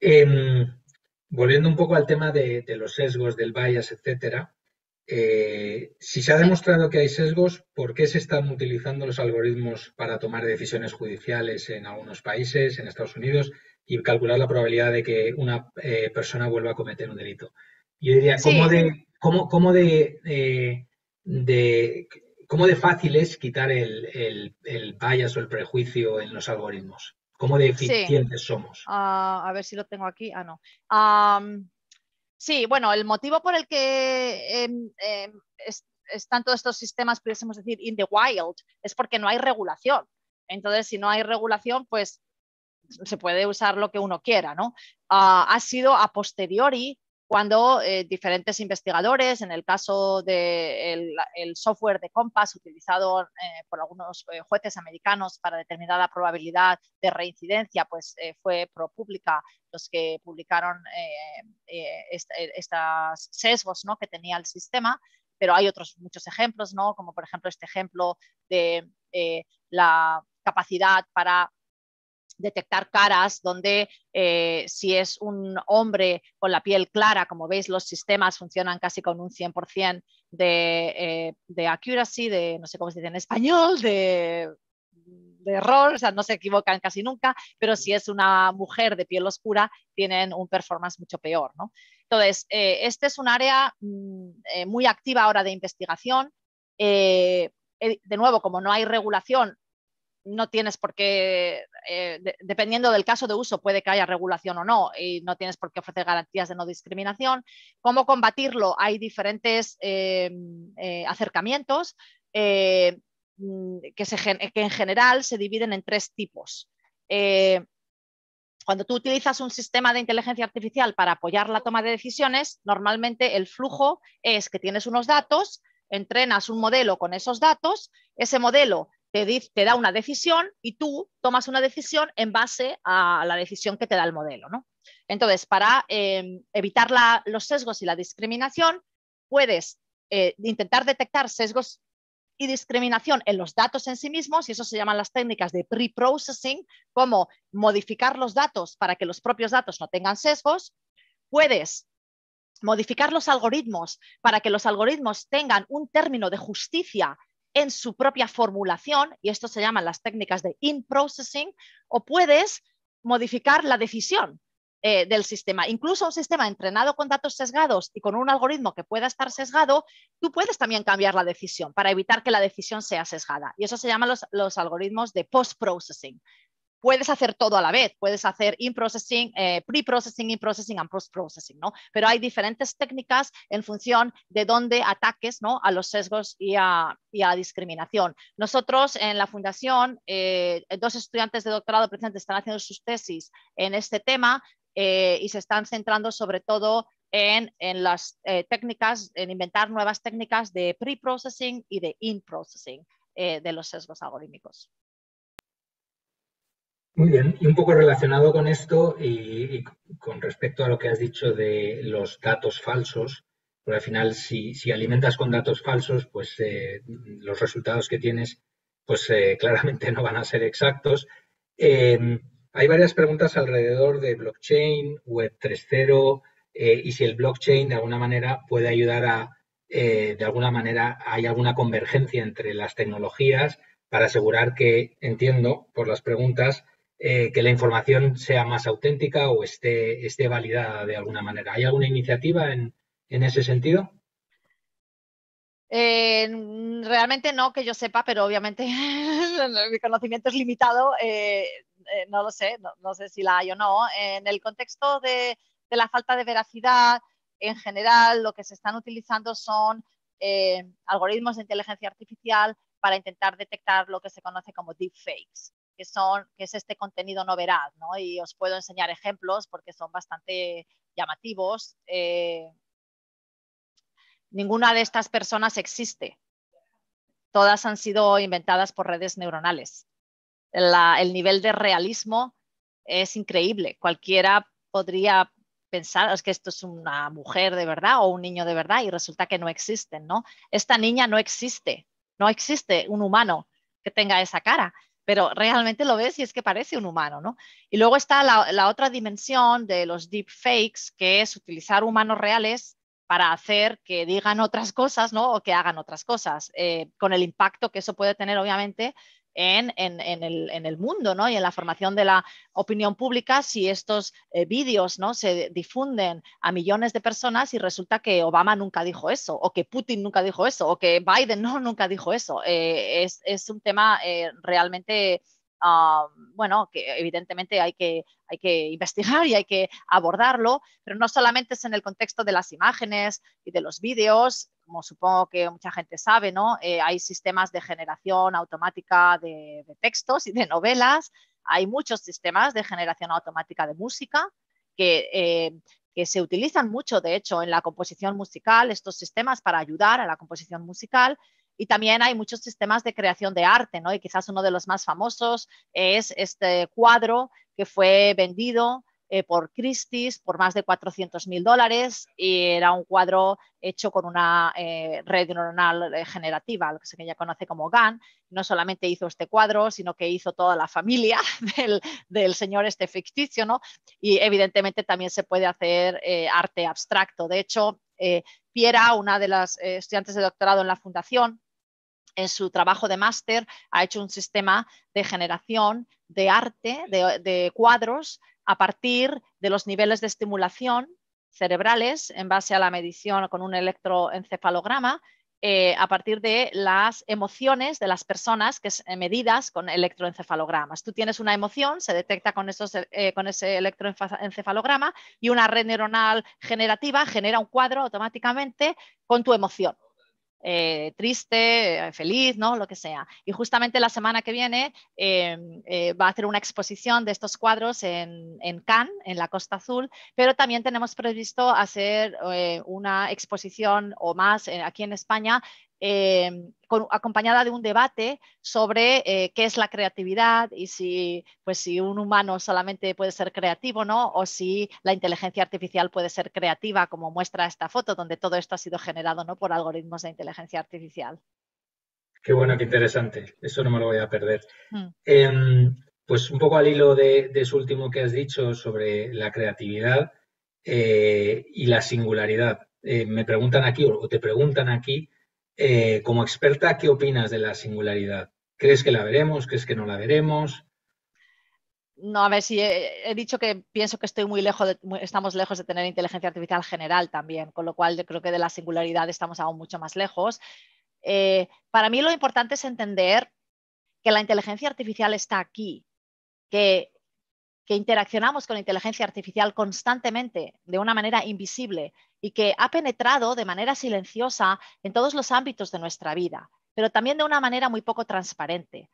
Em, volviendo un poco al tema de, de los sesgos, del bias, etcétera, eh, si se ha demostrado que hay sesgos, ¿por qué se están utilizando los algoritmos para tomar decisiones judiciales en algunos países, en Estados Unidos, y calcular la probabilidad de que una eh, persona vuelva a cometer un delito? Yo diría, ¿cómo eh, de, cómo, de, fácil es quitar el, bias o el prejuicio en los algoritmos? ¿Cómo de eficientes somos? Ah, a ver si lo tengo aquí. Ah, no. Sí, bueno, el motivo por el que em, em, están todos estos sistemas, pudiésemos decir, in the wild, es porque no hay regulación. Entonces, si no hay regulación, pues se puede usar lo que uno quiera, ¿no? Ah, ha sido a posteriori cuando eh, diferentes investigadores, en el caso del de el, software de Compass utilizado eh, por algunos eh, jueces americanos para determinar la probabilidad de reincidencia, pues fue ProPublica los que publicaron estos sesgos ¿no? que tenía el sistema, pero hay otros muchos ejemplos, como por ejemplo este ejemplo de la capacidad para detectar caras, donde eh, si es un hombre con la piel clara, como veis, los sistemas funcionan casi con un 100% de, eh, de accuracy, de no sé cómo se dice en español, de error, o sea, no se equivocan casi nunca, pero si es una mujer de piel oscura, tienen un performance mucho peor. ¿no? Entonces, eh, este es un área mm, muy activa ahora de investigación. de nuevo, como no hay regulación, no tienes por qué, eh, dependiendo del caso de uso, puede que haya regulación o no, y no tienes por qué ofrecer garantías de no discriminación. ¿Cómo combatirlo? Hay diferentes eh, eh, acercamientos mm, que, que, en general se dividen en tres tipos. cuando tú utilizas un sistema de inteligencia artificial para apoyar la toma de decisiones, normalmente el flujo es que tienes unos datos, entrenas un modelo con esos datos, ese modelo te, da una decisión y tú tomas una decisión en base a la decisión que te da el modelo. ¿no? Entonces, para em, evitar los sesgos y la discriminación, puedes eh, intentar detectar sesgos y discriminación en los datos en sí mismos, y eso se llaman las técnicas de pre-processing, como modificar los datos para que los propios datos no tengan sesgos. Puedes modificar los algoritmos para que los algoritmos tengan un término de justicia en su propia formulación, y esto se llaman las técnicas de in-processing, o puedes modificar la decisión eh, del sistema. Incluso un sistema entrenado con datos sesgados y con un algoritmo que pueda estar sesgado, tú puedes también cambiar la decisión para evitar que la decisión sea sesgada. Y eso se llama los, los algoritmos de post-processing puedes hacer todo a la vez, puedes hacer in-processing, eh, pre-processing, in-processing and post-processing, ¿no? Pero hay diferentes técnicas en función de dónde ataques, ¿no? A los sesgos y a, discriminación. Nosotros en la fundación, eh, dos estudiantes de doctorado presentes están haciendo sus tesis en este tema eh, y se están centrando sobre todo en, las técnicas, en inventar nuevas técnicas de pre-processing y de in-processing de los sesgos algorítmicos. Muy bien, y un poco relacionado con esto y, con respecto a lo que has dicho de los datos falsos, porque al final si, alimentas con datos falsos, pues eh, los resultados que tienes, pues eh, claramente no van a ser exactos. Eh, hay varias preguntas alrededor de blockchain, Web 3.0 y si el blockchain de alguna manera puede ayudar a, de alguna manera, hay alguna convergencia entre las tecnologías para asegurar que, entiendo por las preguntas, eh, que la información sea más auténtica o esté, validada de alguna manera. ¿Hay alguna iniciativa en, ese sentido? Eh, realmente no, que yo sepa, pero obviamente mi conocimiento es limitado, eh, no lo sé, no, sé si la hay o no. En el contexto de, de, la falta de veracidad, en general lo que se están utilizando son algoritmos de inteligencia artificial para intentar detectar lo que se conoce como deepfakes que, son, que es este contenido no veraz, ¿no? Y os puedo enseñar ejemplos porque son bastante llamativos. Eh, ninguna de estas personas existe. Todas han sido inventadas por redes neuronales. el nivel de realismo es increíble. Cualquiera podría pensar que esto es una mujer de verdad o un niño de verdad y resulta que no existen, ¿no? Esta niña no existe, no existe un humano que tenga esa cara pero realmente lo ves y es que parece un humano, ¿no? Y luego está la, otra dimensión de los deepfakes, que es utilizar humanos reales para hacer que digan otras cosas, ¿no? O que hagan otras cosas, eh, con el impacto que eso puede tener, obviamente, en, en, en, el, en, el, mundo ¿no? y en la formación de la opinión pública si estos eh, vídeos ¿no? se difunden a millones de personas y resulta que Obama nunca dijo eso, o que Putin nunca dijo eso, o que Biden no, nunca dijo eso. Eh, es, es, un tema eh, realmente bueno, que evidentemente hay que, investigar y hay que abordarlo, pero no solamente es en el contexto de las imágenes y de los vídeos, como supongo que mucha gente sabe, ¿no? Eh, hay sistemas de generación automática de, textos y de novelas, hay muchos sistemas de generación automática de música eh, que, se utilizan mucho, de hecho, en la composición musical, estos sistemas para ayudar a la composición musical, y también hay muchos sistemas de creación de arte, ¿no? Y quizás uno de los más famosos es este cuadro que fue vendido eh, por Christie's por más de 400 mil dólares y era un cuadro hecho con una eh, red neuronal eh, generativa, lo que se ya conoce como GAN. No solamente hizo este cuadro, sino que hizo toda la familia del, del señor este ficticio, ¿no? Y evidentemente también se puede hacer arte abstracto. De hecho, Piera, una de las estudiantes de doctorado en la fundación, en su trabajo de máster ha hecho un sistema de generación de arte, de, cuadros, a partir de los niveles de estimulación cerebrales en base a la medición con un electroencefalograma eh, a partir de las emociones de las personas que es, eh, medidas con electroencefalogramas. Tú tienes una emoción, se detecta con, eh, con ese electroencefalograma y una red neuronal generativa genera un cuadro automáticamente con tu emoción. Eh, triste, eh, feliz, ¿no? Lo que sea. Y justamente la semana que viene em, eh, va a hacer una exposición de estos cuadros en, en, Cannes, en la Costa Azul, pero también tenemos previsto hacer una exposición o más aquí en España Em, acompañada de un debate sobre eh, qué es la creatividad y si, pues, si un humano solamente puede ser creativo ¿no? o si la inteligencia artificial puede ser creativa, como muestra esta foto, donde todo esto ha sido generado ¿no? por algoritmos de inteligencia artificial. Qué bueno, qué interesante. Eso no me lo voy a perder. Mm. Em, pues un poco al hilo de, de, último que has dicho sobre la creatividad eh, y la singularidad. Eh, me preguntan aquí, o te preguntan aquí, eh, como experta, ¿qué opinas de la singularidad? ¿Crees que la veremos? ¿Crees que no la veremos? No, a ver si he, dicho que pienso que estoy muy lejos, estamos lejos de tener inteligencia artificial general también, con lo cual yo creo que de la singularidad estamos aún mucho más lejos. Eh, para mí lo importante es entender que la inteligencia artificial está aquí, que que interaccionamos con inteligencia artificial constantemente de una manera invisible y que ha penetrado de manera silenciosa en todos los ámbitos de nuestra vida, pero también de una manera muy poco transparente.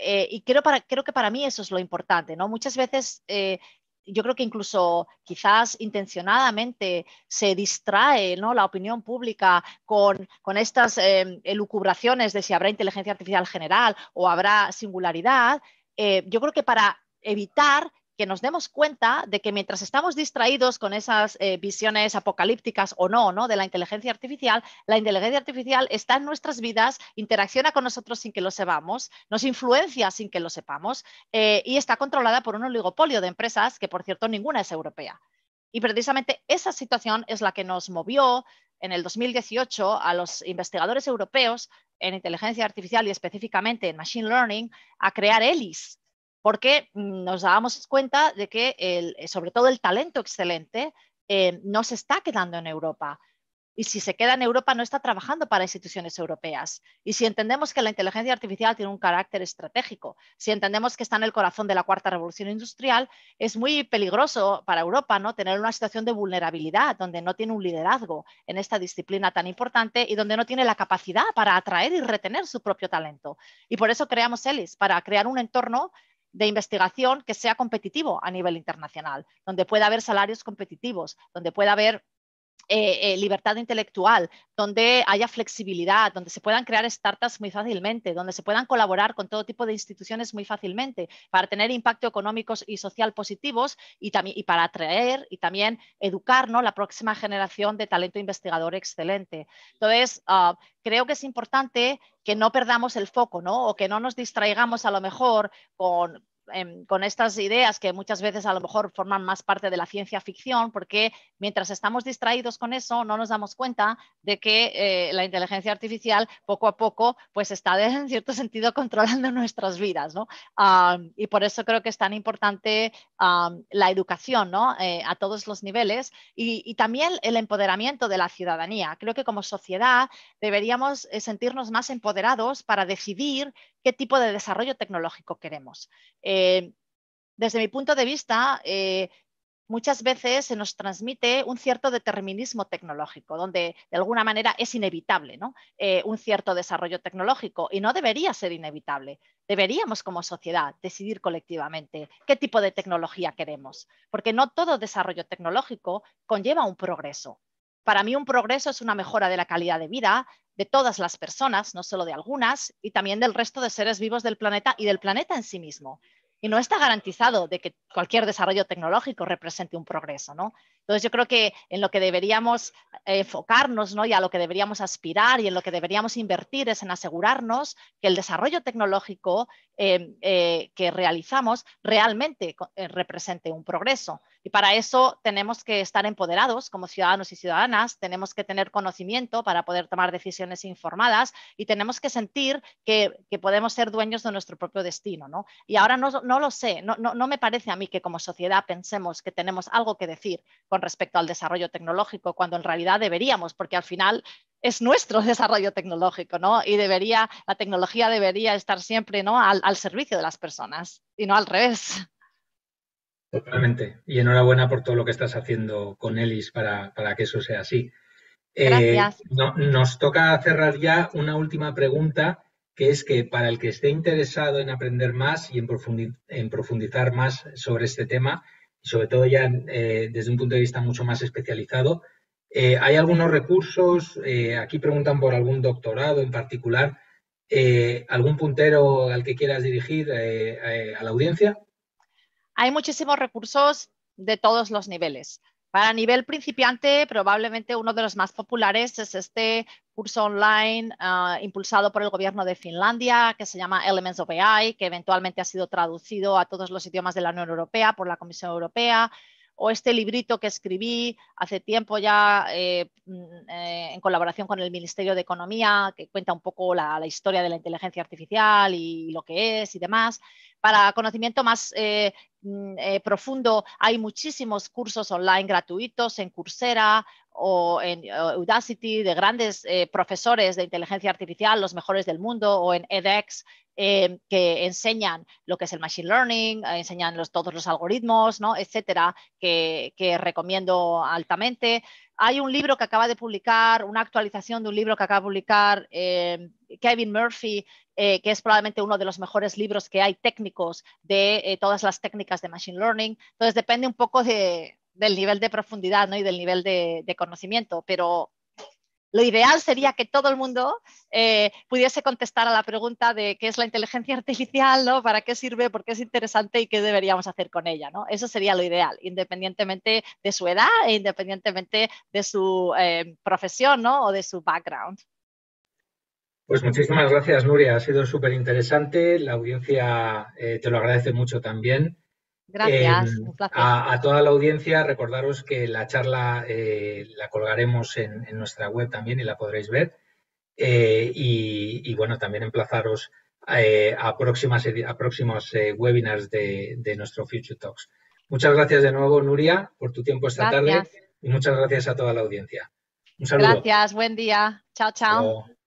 Eh, y creo, que para mí eso es lo importante, ¿no? Muchas veces eh, yo creo que incluso quizás intencionadamente se distrae ¿no? la opinión pública con, estas em, elucubraciones de si habrá inteligencia artificial general o habrá singularidad. Eh, yo creo que para evitar que nos demos cuenta de que mientras estamos distraídos con esas eh, visiones apocalípticas o no, ¿no? De la inteligencia artificial, la inteligencia artificial está en nuestras vidas, interacciona con nosotros sin que lo sepamos, nos influencia sin que lo sepamos eh, y está controlada por un oligopolio de empresas que, por cierto, ninguna es europea. Y precisamente esa situación es la que nos movió en el 2018 a los investigadores europeos en inteligencia artificial y específicamente en machine learning a crear ELIS, porque nos dábamos cuenta de que eh, sobre todo el talento excelente eh, no se está quedando en Europa. Y si se queda en Europa, no está trabajando para instituciones europeas. Y si entendemos que la inteligencia artificial tiene un carácter estratégico, si entendemos que está en el corazón de la cuarta revolución industrial, es muy peligroso para Europa ¿no? tener una situación de vulnerabilidad, donde no tiene un liderazgo en esta disciplina tan importante y donde no tiene la capacidad para atraer y retener su propio talento. Y por eso creamos ELIS, para crear un entorno de investigación que sea competitivo a nivel internacional, donde pueda haber salarios competitivos, donde pueda haber eh, eh, libertad intelectual, donde haya flexibilidad, donde se puedan crear startups muy fácilmente, donde se puedan colaborar con todo tipo de instituciones muy fácilmente para tener impacto económico y social positivos y, y para atraer y también educar la próxima generación de talento investigador excelente. Entonces, ah, creo que es importante que no perdamos el foco, ¿no? O que no nos distraigamos a lo mejor con, Em, con estas ideas que muchas veces a lo mejor forman más parte de la ciencia ficción, porque mientras estamos distraídos con eso, no nos damos cuenta de que eh, la inteligencia artificial poco a poco pues está en cierto sentido controlando nuestras vidas. y por eso creo que es tan importante la educación eh, a todos los niveles y, también el empoderamiento de la ciudadanía. Creo que como sociedad deberíamos eh, sentirnos más empoderados para decidir qué tipo de desarrollo tecnológico queremos. Eh, desde mi punto de vista, eh, muchas veces se nos transmite un cierto determinismo tecnológico, donde de alguna manera es inevitable eh, un cierto desarrollo tecnológico y no debería ser inevitable. Deberíamos como sociedad decidir colectivamente qué tipo de tecnología queremos, porque no todo desarrollo tecnológico conlleva un progreso. Para mí un progreso es una mejora de la calidad de vida, de todas las personas, no solo de algunas, y también del resto de seres vivos del planeta y del planeta en sí mismo. Y no está garantizado de que cualquier desarrollo tecnológico represente un progreso, ¿no? Entonces yo creo que en lo que deberíamos eh, enfocarnos ¿no? y a lo que deberíamos aspirar y en lo que deberíamos invertir es en asegurarnos que el desarrollo tecnológico eh, eh, que realizamos realmente represente un progreso. Y para eso tenemos que estar empoderados como ciudadanos y ciudadanas, tenemos que tener conocimiento para poder tomar decisiones informadas y tenemos que sentir que, podemos ser dueños de nuestro propio destino. Y ahora no, lo sé, no, me parece a mí que como sociedad pensemos que tenemos algo que decir respecto al desarrollo tecnológico, cuando en realidad deberíamos, porque al final es nuestro desarrollo tecnológico, ¿no? Y debería, la tecnología debería estar siempre al, servicio de las personas y no al revés. Totalmente. Y enhorabuena por todo lo que estás haciendo con Elis para, que eso sea así. Eh, Gracias. nos toca cerrar ya una última pregunta, que es que para el que esté interesado en aprender más y en, en profundizar más sobre este tema, sobre todo ya eh, desde un punto de vista mucho más especializado. Eh, hay algunos recursos, eh, aquí preguntan por algún doctorado en particular, algún puntero al que quieras dirigir a la audiencia. Hay muchísimos recursos de todos los niveles. Para nivel principiante, probablemente uno de los más populares es este curso online ah, impulsado por el gobierno de Finlandia, que se llama Elements of AI, que eventualmente ha sido traducido a todos los idiomas de la Unión Europea por la Comisión Europea o este librito que escribí hace tiempo ya eh, mm, eh, en colaboración con el Ministerio de Economía, que cuenta un poco la, historia de la inteligencia artificial y lo que es y demás. Para conocimiento más eh, mm, profundo, hay muchísimos cursos online gratuitos en Coursera o en Udacity de grandes profesores de inteligencia artificial, los mejores del mundo, o en edX, Em, que enseñan lo que es el machine learning, eh, enseñan todos los algoritmos, ¿no? etcétera, que, recomiendo altamente. Hay un libro que acaba de publicar, una actualización de un libro que acaba de publicar em, Kevin Murphy, eh, que es probablemente uno de los mejores libros que hay técnicos de eh, todas las técnicas de Machine Learning. Entonces depende un poco del nivel de profundidad ¿no? y del nivel de, conocimiento, pero lo ideal sería que todo el mundo eh, pudiese contestar a la pregunta de qué es la inteligencia artificial, ¿no? para qué sirve, por qué es interesante y qué deberíamos hacer con ella. ¿no? Eso sería lo ideal, independientemente de su edad e independientemente de su eh, profesión ¿no? o de su background. Pues muchísimas gracias, Nuria. Ha sido súper interesante. La audiencia eh, te lo agradece mucho también. Gracias, eh, un placer. A, toda la audiencia, recordaros que la charla eh, la colgaremos en, nuestra web también y la podréis ver. Eh, y, bueno, también emplazaros a, próximas, a próximos webinars de, nuestro Future Talks. Muchas gracias de nuevo, Nuria, por tu tiempo esta tarde y muchas gracias a toda la audiencia. Un saludo. Gracias, buen día. Chao, chao.